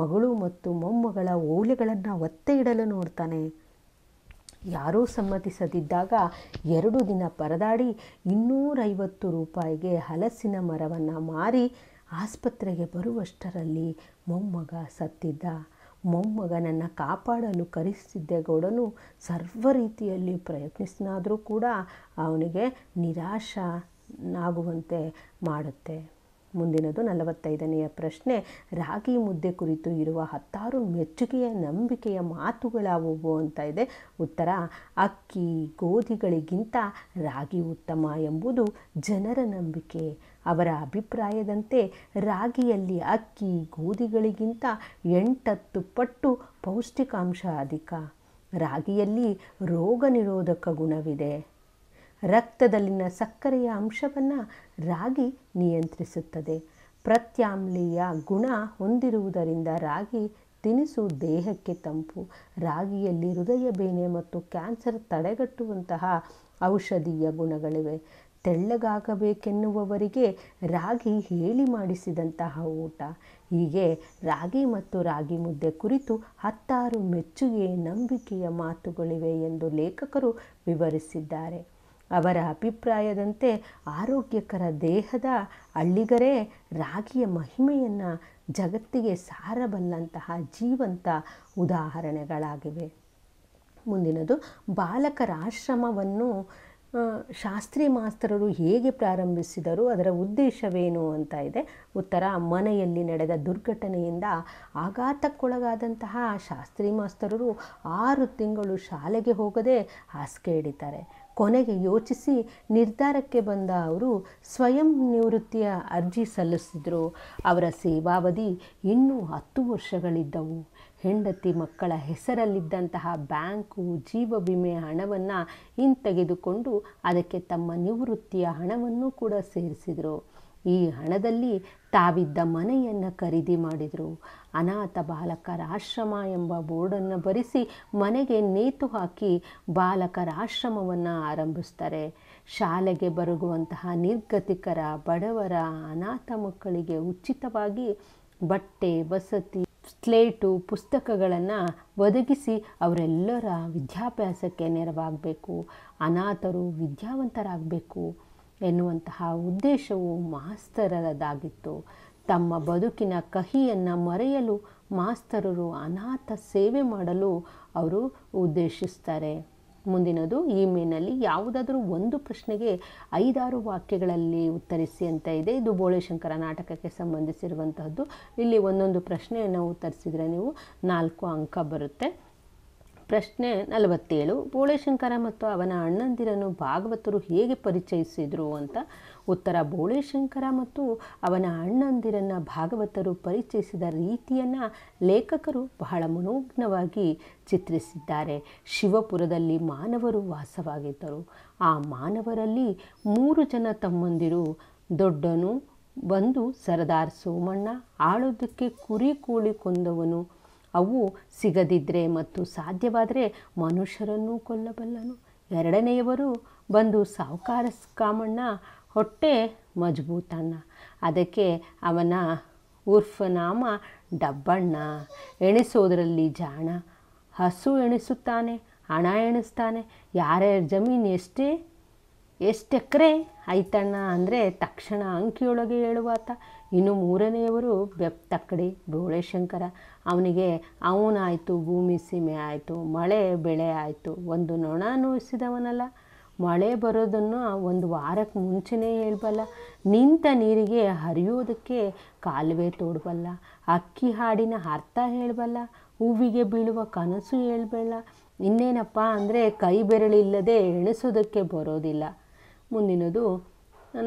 ಮಗಳು ಮತ್ತು ಮೊಮ್ಮಗಳ ಓಲೆಗಳನ್ನು ಒತ್ತೆ ಇಡಲು ನೋಡ್ತಾನೆ ಯಾರೂ ಸಮ್ಮತಿಸದಿದ್ದಾಗ ಎರಡು ದಿನ ಪರದಾಡಿ ಇನ್ನೂರೈವತ್ತು ರೂಪಾಯಿಗೆ ಹಲಸಿನ ಮರವನ್ನು ಮಾರಿ ಆಸ್ಪತ್ರೆಗೆ ಬರುವಷ್ಟರಲ್ಲಿ ಮೊಮ್ಮಗ ಸತ್ತಿದ್ದ ಮೊಮ್ಮಗನನ್ನು ಕಾಪಾಡಲು ಗೌಡನು ಸರ್ವ ರೀತಿಯಲ್ಲಿ ಪ್ರಯತ್ನಿಸಿದಾದರೂ ಕೂಡ ಅವನಿಗೆ ನಿರಾಶನಾಗುವಂತೆ ಮಾಡುತ್ತೆ ಮುಂದಿನದು ನಲವತ್ತೈದನೆಯ ಪ್ರಶ್ನೆ ರಾಗಿ ಮುದ್ದೆ ಕುರಿತು ಇರುವ ಹತ್ತಾರು ಮೆಚ್ಚುಗೆಯ ನಂಬಿಕೆಯ ಮಾತುಗಳಾವುವು ಅಂತ ಇದೆ ಉತ್ತರ ಅಕ್ಕಿ ಗೋಧಿಗಳಿಗಿಂತ ರಾಗಿ ಉತ್ತಮ ಎಂಬುದು ಜನರ ನಂಬಿಕೆ ಅವರ ಅಭಿಪ್ರಾಯದಂತೆ ರಾಗಿಯಲ್ಲಿ ಅಕ್ಕಿ ಗೋಧಿಗಳಿಗಿಂತ ಎಂಟತ್ತು ಪಟ್ಟು ಪೌಷ್ಟಿಕಾಂಶ ಅಧಿಕ ರಾಗಿಯಲ್ಲಿ ರೋಗ ನಿರೋಧಕ ಗುಣವಿದೆ ರಕ್ತದಲ್ಲಿನ ಸಕ್ಕರೆಯ ಅಂಶವನ್ನು ರಾಗಿ ನಿಯಂತ್ರಿಸುತ್ತದೆ ಪ್ರತ್ಯಾಮ್ಲೀಯ ಗುಣ ಹೊಂದಿರುವುದರಿಂದ ರಾಗಿ ತಿನಿಸು ದೇಹಕ್ಕೆ ತಂಪು ರಾಗಿಯಲ್ಲಿ ಹೃದಯ ಬೇನೆ ಮತ್ತು ಕ್ಯಾನ್ಸರ್ ತಡೆಗಟ್ಟುವಂತಹ ಔಷಧೀಯ ಗುಣಗಳಿವೆ ತೆಳ್ಳಗಾಗಬೇಕೆನ್ನುವವರಿಗೆ ರಾಗಿ ಹೇಳಿ ಮಾಡಿಸಿದಂತಹ ಊಟ ಹೀಗೆ ರಾಗಿ ಮತ್ತು ರಾಗಿ ಮುದ್ದೆ ಕುರಿತು ಹತ್ತಾರು ಮೆಚ್ಚುಗೆ ನಂಬಿಕೆಯ ಮಾತುಗಳಿವೆ ಎಂದು ಲೇಖಕರು ವಿವರಿಸಿದ್ದಾರೆ ಅವರ ಅಭಿಪ್ರಾಯದಂತೆ ಆರೋಗ್ಯಕರ ದೇಹದ ಅಳ್ಳಿಗರೇ ರಾಗಿಯ ಮಹಿಮೆಯನ್ನು ಜಗತ್ತಿಗೆ ಸಾರಬಲ್ಲಂತಹ ಜೀವಂತ ಉದಾಹರಣೆಗಳಾಗಿವೆ ಮುಂದಿನದು ಬಾಲಕರ ಆಶ್ರಮವನ್ನು ಶಾಸ್ತ್ರಿ ಮಾಸ್ತರರು ಹೇಗೆ ಪ್ರಾರಂಭಿಸಿದರು ಅದರ ಉದ್ದೇಶವೇನು ಅಂತ ಇದೆ ಉತ್ತರ ಮನೆಯಲ್ಲಿ ನಡೆದ ದುರ್ಘಟನೆಯಿಂದ ಆಘಾತಕ್ಕೊಳಗಾದಂತಹ ಶಾಸ್ತ್ರಿ ಮಾಸ್ತರರು ಆರು ತಿಂಗಳು ಶಾಲೆಗೆ ಹೋಗದೆ ಹಾಸಿಗೆ ಹಿಡಿತಾರೆ ಕೊನೆಗೆ ಯೋಚಿಸಿ ನಿರ್ಧಾರಕ್ಕೆ ಬಂದ ಅವರು ಸ್ವಯಂ ನಿವೃತ್ತಿಯ ಅರ್ಜಿ ಸಲ್ಲಿಸಿದರು ಅವರ ಸೇವಾವಧಿ ಇನ್ನೂ ಹತ್ತು ವರ್ಷಗಳಿದ್ದವು ಹೆಂಡತಿ ಮಕ್ಕಳ ಹೆಸರಲ್ಲಿದ್ದಂತಹ ಬ್ಯಾಂಕು ಜೀವ ವಿಮೆ ಹಣವನ್ನು ಹಿಂತೆಗೆದುಕೊಂಡು ಅದಕ್ಕೆ ತಮ್ಮ ನಿವೃತ್ತಿಯ ಹಣವನ್ನು ಕೂಡ ಸೇರಿಸಿದರು ಈ ಹಣದಲ್ಲಿ ತಾವಿದ್ದ ಮನೆಯನ್ನು ಖರೀದಿ ಮಾಡಿದರು ಅನಾಥ ಬಾಲಕರ ಆಶ್ರಮ ಎಂಬ ಬೋರ್ಡನ್ನು ಬರೆಸಿ ಮನೆಗೆ ನೇತು ಹಾಕಿ ಬಾಲಕರ ಆಶ್ರಮವನ್ನು ಆರಂಭಿಸ್ತಾರೆ ಶಾಲೆಗೆ ಬರುಗುವಂತಹ ನಿರ್ಗತಿಕರ ಬಡವರ ಅನಾಥ ಮಕ್ಕಳಿಗೆ ಉಚಿತವಾಗಿ ಬಟ್ಟೆ ವಸತಿ ಸ್ಲೇಟು ಪುಸ್ತಕಗಳನ್ನು ಒದಗಿಸಿ ಅವರೆಲ್ಲರ ವಿದ್ಯಾಭ್ಯಾಸಕ್ಕೆ ನೆರವಾಗಬೇಕು ಅನಾಥರು ವಿದ್ಯಾವಂತರಾಗಬೇಕು ಎನ್ನುವಂತಹ ಉದ್ದೇಶವು ಮಾಸ್ತರರದಾಗಿತ್ತು ತಮ್ಮ ಬದುಕಿನ ಕಹಿಯನ್ನು ಮರೆಯಲು ಮಾಸ್ತರರು ಅನಾಥ ಸೇವೆ ಮಾಡಲು ಅವರು ಉದ್ದೇಶಿಸ್ತಾರೆ ಮುಂದಿನದು ಇಮೇಲ್ನಲ್ಲಿ ಯಾವುದಾದರೂ ಒಂದು ಪ್ರಶ್ನೆಗೆ ಐದಾರು ವಾಕ್ಯಗಳಲ್ಲಿ ಉತ್ತರಿಸಿ ಅಂತ ಇದೆ ಇದು ಬೋಳೆಶಂಕರ ನಾಟಕಕ್ಕೆ ಸಂಬಂಧಿಸಿರುವಂತಹದ್ದು ಇಲ್ಲಿ ಒಂದೊಂದು ಪ್ರಶ್ನೆಯನ್ನು ಉತ್ತರಿಸಿದರೆ ನೀವು ನಾಲ್ಕು ಅಂಕ ಬರುತ್ತೆ ಪ್ರಶ್ನೆ ನಲವತ್ತೇಳು ಬೋಳೇಶಂಕರ ಮತ್ತು ಅವನ ಅಣ್ಣಂದಿರನ್ನು ಭಾಗವತರು ಹೇಗೆ ಪರಿಚಯಿಸಿದರು ಅಂತ ಉತ್ತರ ಬೋಳೇಶಂಕರ ಮತ್ತು ಅವನ ಅಣ್ಣಂದಿರನ್ನು ಭಾಗವತರು ಪರಿಚಯಿಸಿದ ರೀತಿಯನ್ನು ಲೇಖಕರು ಬಹಳ ಮನೋಜ್ಞವಾಗಿ ಚಿತ್ರಿಸಿದ್ದಾರೆ ಶಿವಪುರದಲ್ಲಿ ಮಾನವರು ವಾಸವಾಗಿದ್ದರು ಆ ಮಾನವರಲ್ಲಿ ಮೂರು ಜನ ತಮ್ಮಂದಿರು ದೊಡ್ಡನು ಬಂದು ಸರದಾರ್ ಸೋಮಣ್ಣ ಆಳೋದಕ್ಕೆ ಕುರಿ ಕೋಳಿ ಕೊಂದವನು ಅವು ಸಿಗದಿದ್ದರೆ ಮತ್ತು ಸಾಧ್ಯವಾದರೆ ಮನುಷ್ಯರನ್ನೂ ಕೊಲ್ಲಬಲ್ಲನು ಎರಡನೆಯವರು ಬಂದು ಸಾಹುಕಾರ ಕಾಮಣ್ಣ ಹೊಟ್ಟೆ ಮಜಬೂತಣ್ಣ ಅದಕ್ಕೆ ಅವನ ನಾಮ ಡಬ್ಬಣ್ಣ ಎಣಿಸೋದರಲ್ಲಿ ಜಾಣ ಹಸು ಎಣಿಸುತ್ತಾನೆ ಹಣ ಎಣಿಸ್ತಾನೆ ಯಾರ್ಯಾರ ಜಮೀನು ಎಷ್ಟೇ ಎಷ್ಟು ಐತಣ್ಣ ಅಂದರೆ ತಕ್ಷಣ ಅಂಕಿಯೊಳಗೆ ಹೇಳುವಾತ ಇನ್ನು ಮೂರನೆಯವರು ಬೆಪ್ ತಕ್ಕಡಿ ಬೋಳೇಶಂಕರ ಅವನಿಗೆ ಅವನಾಯಿತು ಭೂಮಿ ಸೀಮೆ ಆಯಿತು ಮಳೆ ಬೆಳೆ ಆಯಿತು ಒಂದು ನೊಣ ನೋಯಿಸಿದವನಲ್ಲ ಮಳೆ ಬರೋದನ್ನು ಒಂದು ವಾರಕ್ಕೆ ಮುಂಚೆನೇ ಹೇಳಬಲ್ಲ ನಿಂತ ನೀರಿಗೆ ಹರಿಯೋದಕ್ಕೆ ಕಾಲುವೆ ತೋಡಬಲ್ಲ ಅಕ್ಕಿ ಹಾಡಿನ ಅರ್ಥ ಹೇಳಬಲ್ಲ ಹೂವಿಗೆ ಬೀಳುವ ಕನಸು ಹೇಳಬಲ್ಲ ಇನ್ನೇನಪ್ಪ ಅಂದರೆ ಕೈ ಬೆರಳಿಲ್ಲದೆ ಎಣಿಸೋದಕ್ಕೆ ಬರೋದಿಲ್ಲ ಮುಂದಿನದು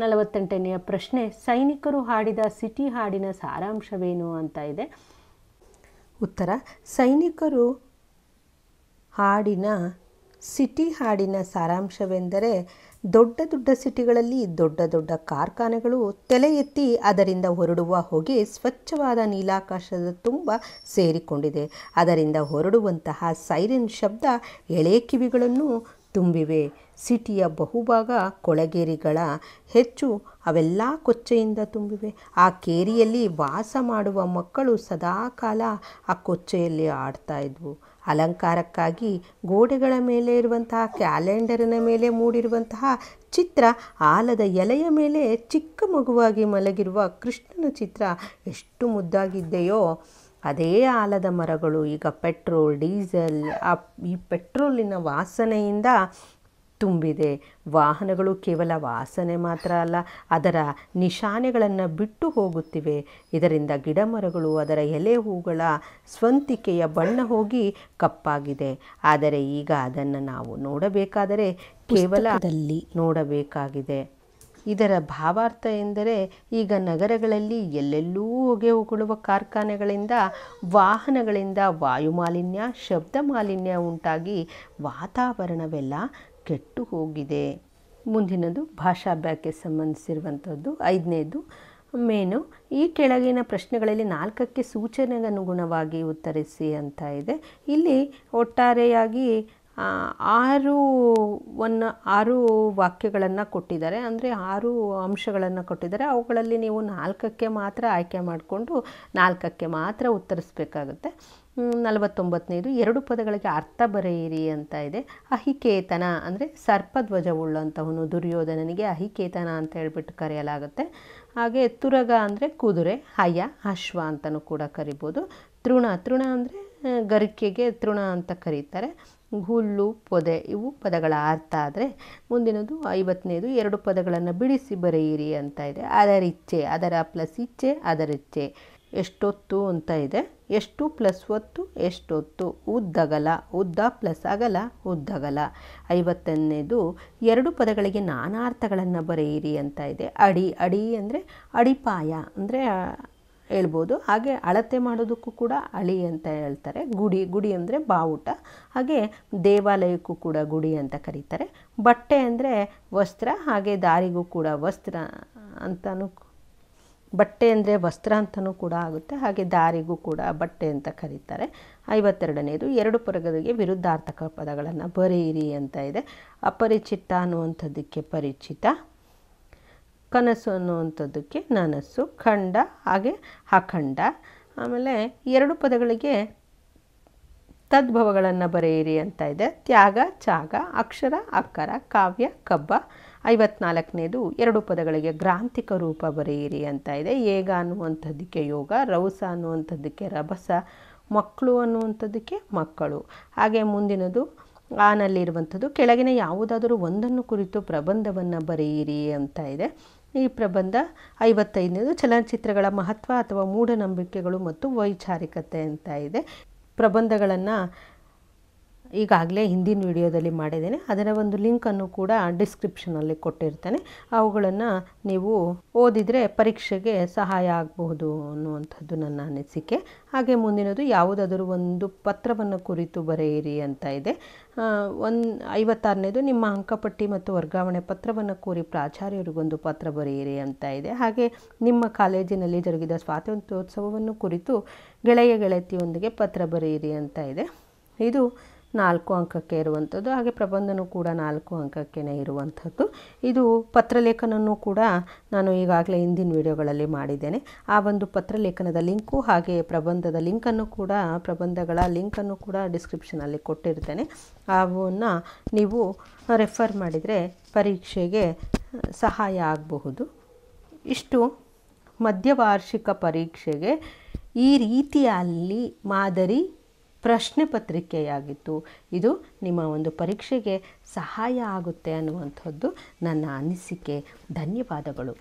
ನಲವತ್ತೆಂಟನೆಯ ಪ್ರಶ್ನೆ ಸೈನಿಕರು ಹಾಡಿದ ಸಿಟಿ ಹಾಡಿನ ಸಾರಾಂಶವೇನು ಅಂತ ಇದೆ ಉತ್ತರ ಸೈನಿಕರು ಹಾಡಿನ ಸಿಟಿ ಹಾಡಿನ ಸಾರಾಂಶವೆಂದರೆ ದೊಡ್ಡ ದೊಡ್ಡ ಸಿಟಿಗಳಲ್ಲಿ ದೊಡ್ಡ ದೊಡ್ಡ ಕಾರ್ಖಾನೆಗಳು ತಲೆ ಎತ್ತಿ ಅದರಿಂದ ಹೊರಡುವ ಹೊಗೆ ಸ್ವಚ್ಛವಾದ ನೀಲಾಕಾಶದ ತುಂಬ ಸೇರಿಕೊಂಡಿದೆ ಅದರಿಂದ ಹೊರಡುವಂತಹ ಸೈರಿನ್ ಶಬ್ದ ಎಳೆ ಕಿವಿಗಳನ್ನು ತುಂಬಿವೆ ಸಿಟಿಯ ಬಹುಭಾಗ ಕೊಳಗೇರಿಗಳ ಹೆಚ್ಚು ಅವೆಲ್ಲ ಕೊಚ್ಚೆಯಿಂದ ತುಂಬಿವೆ ಆ ಕೇರಿಯಲ್ಲಿ ವಾಸ ಮಾಡುವ ಮಕ್ಕಳು ಸದಾಕಾಲ ಆ ಕೊಚ್ಚೆಯಲ್ಲಿ ಆಡ್ತಾ ಇದ್ವು ಅಲಂಕಾರಕ್ಕಾಗಿ ಗೋಡೆಗಳ ಮೇಲೆ ಇರುವಂತಹ ಕ್ಯಾಲೆಂಡರಿನ ಮೇಲೆ ಮೂಡಿರುವಂತಹ ಚಿತ್ರ ಆಲದ ಎಲೆಯ ಮೇಲೆ ಚಿಕ್ಕ ಮಗುವಾಗಿ ಮಲಗಿರುವ ಕೃಷ್ಣನ ಚಿತ್ರ ಎಷ್ಟು ಮುದ್ದಾಗಿದ್ದೆಯೋ ಅದೇ ಆಲದ ಮರಗಳು ಈಗ ಪೆಟ್ರೋಲ್ ಡೀಸೆಲ್ ಆ ಈ ಪೆಟ್ರೋಲಿನ ವಾಸನೆಯಿಂದ ತುಂಬಿದೆ ವಾಹನಗಳು ಕೇವಲ ವಾಸನೆ ಮಾತ್ರ ಅಲ್ಲ ಅದರ ನಿಶಾನೆಗಳನ್ನು ಬಿಟ್ಟು ಹೋಗುತ್ತಿವೆ ಇದರಿಂದ ಗಿಡಮರಗಳು ಅದರ ಎಲೆ ಹೂಗಳ ಸ್ವಂತಿಕೆಯ ಬಣ್ಣ ಹೋಗಿ ಕಪ್ಪಾಗಿದೆ ಆದರೆ ಈಗ ಅದನ್ನು ನಾವು ನೋಡಬೇಕಾದರೆ ಕೇವಲದಲ್ಲಿ ನೋಡಬೇಕಾಗಿದೆ ಇದರ ಭಾವಾರ್ಥ ಎಂದರೆ ಈಗ ನಗರಗಳಲ್ಲಿ ಎಲ್ಲೆಲ್ಲೂ ಹೊಗೆ ಹೊಗಳುವ ಕಾರ್ಖಾನೆಗಳಿಂದ ವಾಹನಗಳಿಂದ ವಾಯುಮಾಲಿನ್ಯ ಶಬ್ದ ಮಾಲಿನ್ಯ ಉಂಟಾಗಿ ವಾತಾವರಣವೆಲ್ಲ ಕೆಟ್ಟು ಹೋಗಿದೆ ಮುಂದಿನದು ಭಾಷಾಭ್ಯಕ್ಕೆ ಸಂಬಂಧಿಸಿರುವಂಥದ್ದು ಐದನೇದು ಮೇನು ಈ ಕೆಳಗಿನ ಪ್ರಶ್ನೆಗಳಲ್ಲಿ ನಾಲ್ಕಕ್ಕೆ ಸೂಚನೆಗನುಗುಣವಾಗಿ ಉತ್ತರಿಸಿ ಅಂತ ಇದೆ ಇಲ್ಲಿ ಒಟ್ಟಾರೆಯಾಗಿ ಆರು ಒನ್ ಆರು ವಾಕ್ಯಗಳನ್ನು ಕೊಟ್ಟಿದ್ದಾರೆ ಅಂದರೆ ಆರು ಅಂಶಗಳನ್ನು ಕೊಟ್ಟಿದ್ದಾರೆ ಅವುಗಳಲ್ಲಿ ನೀವು ನಾಲ್ಕಕ್ಕೆ ಮಾತ್ರ ಆಯ್ಕೆ ಮಾಡಿಕೊಂಡು ನಾಲ್ಕಕ್ಕೆ ಮಾತ್ರ ಉತ್ತರಿಸಬೇಕಾಗುತ್ತೆ ನಲವತ್ತೊಂಬತ್ತನೈದು ಎರಡು ಪದಗಳಿಗೆ ಅರ್ಥ ಬರೆಯಿರಿ ಅಂತ ಇದೆ ಅಹಿಕೇತನ ಅಂದರೆ ಸರ್ಪಧ್ವಜವುಳ್ಳಂಥವನು ದುರ್ಯೋಧನನಿಗೆ ಅಹಿಕೇತನ ಅಂತ ಹೇಳ್ಬಿಟ್ಟು ಕರೆಯಲಾಗುತ್ತೆ ಹಾಗೆ ತುರಗ ಅಂದರೆ ಕುದುರೆ ಹಯ ಅಶ್ವ ಅಂತಲೂ ಕೂಡ ಕರಿಬೋದು ತೃಣ ತೃಣ ಅಂದರೆ ಗರಿಕೆಗೆ ತೃಣ ಅಂತ ಕರೀತಾರೆ ಹುಲ್ಲು ಪೊದೆ ಇವು ಪದಗಳ ಅರ್ಥ ಆದರೆ ಮುಂದಿನದು ಐವತ್ತನೇದು ಎರಡು ಪದಗಳನ್ನು ಬಿಡಿಸಿ ಬರೆಯಿರಿ ಅಂತ ಇದೆ ಅದರಿಚ್ಛೆ ಅದರ ಪ್ಲಸ್ ಇಚ್ಛೆ ಅದರಿಚ್ಛೆ ಎಷ್ಟೊತ್ತು ಅಂತ ಇದೆ ಎಷ್ಟು ಪ್ಲಸ್ ಒತ್ತು ಎಷ್ಟೊತ್ತು ಉದ್ದಗಲ ಉದ್ದ ಪ್ಲಸ್ ಅಗಲ ಉದ್ದಗಲ ಐವತ್ತನೇದು ಎರಡು ಪದಗಳಿಗೆ ನಾನಾ ಅರ್ಥಗಳನ್ನು ಬರೆಯಿರಿ ಅಂತ ಇದೆ ಅಡಿ ಅಡಿ ಅಂದರೆ ಅಡಿಪಾಯ ಅಂದರೆ ಹೇಳ್ಬೋದು ಹಾಗೆ ಅಳತೆ ಮಾಡೋದಕ್ಕೂ ಕೂಡ ಅಳಿ ಅಂತ ಹೇಳ್ತಾರೆ ಗುಡಿ ಗುಡಿ ಅಂದರೆ ಬಾವುಟ ಹಾಗೆ ದೇವಾಲಯಕ್ಕೂ ಕೂಡ ಗುಡಿ ಅಂತ ಕರೀತಾರೆ ಬಟ್ಟೆ ಅಂದರೆ ವಸ್ತ್ರ ಹಾಗೆ ದಾರಿಗೂ ಕೂಡ ವಸ್ತ್ರ ಅಂತಲೂ ಬಟ್ಟೆ ಅಂದರೆ ವಸ್ತ್ರ ಅಂತಲೂ ಕೂಡ ಆಗುತ್ತೆ ಹಾಗೆ ದಾರಿಗೂ ಕೂಡ ಬಟ್ಟೆ ಅಂತ ಕರೀತಾರೆ ಐವತ್ತೆರಡನೇದು ಎರಡು ಪರಗರಿಗೆ ವಿರುದ್ಧಾರ್ಥಕ ಪದಗಳನ್ನು ಬರೆಯಿರಿ ಅಂತ ಇದೆ ಅಪರಿಚಿತ ಅನ್ನುವಂಥದ್ದಕ್ಕೆ ಪರಿಚಿತ ಕನಸು ಅನ್ನುವಂಥದ್ದಕ್ಕೆ ನನಸು ಖಂಡ ಹಾಗೆ ಅಖಂಡ ಆಮೇಲೆ ಎರಡು ಪದಗಳಿಗೆ ತದ್ಭವಗಳನ್ನು ಬರೆಯಿರಿ ಅಂತ ಇದೆ ತ್ಯಾಗ ಚಾಗ ಅಕ್ಷರ ಅಕ್ಕರ ಕಾವ್ಯ ಕಬ್ಬ ಐವತ್ನಾಲ್ಕನೇದು ಎರಡು ಪದಗಳಿಗೆ ಗ್ರಾಂಥಿಕ ರೂಪ ಬರೆಯಿರಿ ಅಂತ ಇದೆ ಏಗ ಅನ್ನುವಂಥದ್ದಕ್ಕೆ ಯೋಗ ರೌಸ ಅನ್ನುವಂಥದ್ದಕ್ಕೆ ರಭಸ ಮಕ್ಕಳು ಅನ್ನುವಂಥದ್ದಕ್ಕೆ ಮಕ್ಕಳು ಹಾಗೆ ಮುಂದಿನದು ಆನಲ್ಲಿರುವಂಥದ್ದು ಕೆಳಗಿನ ಯಾವುದಾದರೂ ಒಂದನ್ನು ಕುರಿತು ಪ್ರಬಂಧವನ್ನು ಬರೆಯಿರಿ ಅಂತ ಇದೆ ಈ ಪ್ರಬಂಧ ಐವತ್ತೈದನೇದು ಚಲನಚಿತ್ರಗಳ ಮಹತ್ವ ಅಥವಾ ಮೂಢನಂಬಿಕೆಗಳು ಮತ್ತು ವೈಚಾರಿಕತೆ ಅಂತ ಇದೆ ಪ್ರಬಂಧಗಳನ್ನು ಈಗಾಗಲೇ ಹಿಂದಿನ ವಿಡಿಯೋದಲ್ಲಿ ಮಾಡಿದ್ದೇನೆ ಅದರ ಒಂದು ಲಿಂಕನ್ನು ಕೂಡ ಡಿಸ್ಕ್ರಿಪ್ಷನಲ್ಲಿ ಕೊಟ್ಟಿರ್ತೇನೆ ಅವುಗಳನ್ನು ನೀವು ಓದಿದರೆ ಪರೀಕ್ಷೆಗೆ ಸಹಾಯ ಆಗಬಹುದು ಅನ್ನುವಂಥದ್ದು ನನ್ನ ಅನಿಸಿಕೆ ಹಾಗೆ ಮುಂದಿನದು ಯಾವುದಾದರೂ ಒಂದು ಪತ್ರವನ್ನು ಕುರಿತು ಬರೆಯಿರಿ ಅಂತ ಇದೆ ಒನ್ ಐವತ್ತಾರನೇದು ನಿಮ್ಮ ಅಂಕಪಟ್ಟಿ ಮತ್ತು ವರ್ಗಾವಣೆ ಪತ್ರವನ್ನು ಕೋರಿ ಪ್ರಾಚಾರ್ಯರಿಗೊಂದು ಪತ್ರ ಬರೆಯಿರಿ ಅಂತ ಇದೆ ಹಾಗೆ ನಿಮ್ಮ ಕಾಲೇಜಿನಲ್ಲಿ ಜರುಗಿದ ಸ್ವಾತಂತ್ರ್ಯೋತ್ಸವವನ್ನು ಕುರಿತು ಗೆಳೆಯ ಗೆಳತಿಯೊಂದಿಗೆ ಪತ್ರ ಬರೆಯಿರಿ ಅಂತ ಇದೆ ಇದು ನಾಲ್ಕು ಅಂಕಕ್ಕೆ ಇರುವಂಥದ್ದು ಹಾಗೆ ಪ್ರಬಂಧನೂ ಕೂಡ ನಾಲ್ಕು ಅಂಕಕ್ಕೆ ಇರುವಂಥದ್ದು ಇದು ಪತ್ರಲೇಖನೂ ಕೂಡ ನಾನು ಈಗಾಗಲೇ ಹಿಂದಿನ ವಿಡಿಯೋಗಳಲ್ಲಿ ಮಾಡಿದ್ದೇನೆ ಆ ಒಂದು ಪತ್ರಲೇಖನದ ಲಿಂಕು ಹಾಗೆ ಪ್ರಬಂಧದ ಲಿಂಕನ್ನು ಕೂಡ ಪ್ರಬಂಧಗಳ ಲಿಂಕನ್ನು ಕೂಡ ಡಿಸ್ಕ್ರಿಪ್ಷನಲ್ಲಿ ಕೊಟ್ಟಿರ್ತೇನೆ ಅವನ್ನು ನೀವು ರೆಫರ್ ಮಾಡಿದರೆ ಪರೀಕ್ಷೆಗೆ ಸಹಾಯ ಆಗಬಹುದು ಇಷ್ಟು ಮಧ್ಯವಾರ್ಷಿಕ ಪರೀಕ್ಷೆಗೆ ಈ ರೀತಿಯಲ್ಲಿ ಮಾದರಿ ಪ್ರಶ್ನೆ ಪತ್ರಿಕೆಯಾಗಿತ್ತು ಇದು ನಿಮ್ಮ ಒಂದು ಪರೀಕ್ಷೆಗೆ ಸಹಾಯ ಆಗುತ್ತೆ ಅನ್ನುವಂಥದ್ದು ನನ್ನ ಅನಿಸಿಕೆ ಧನ್ಯವಾದಗಳು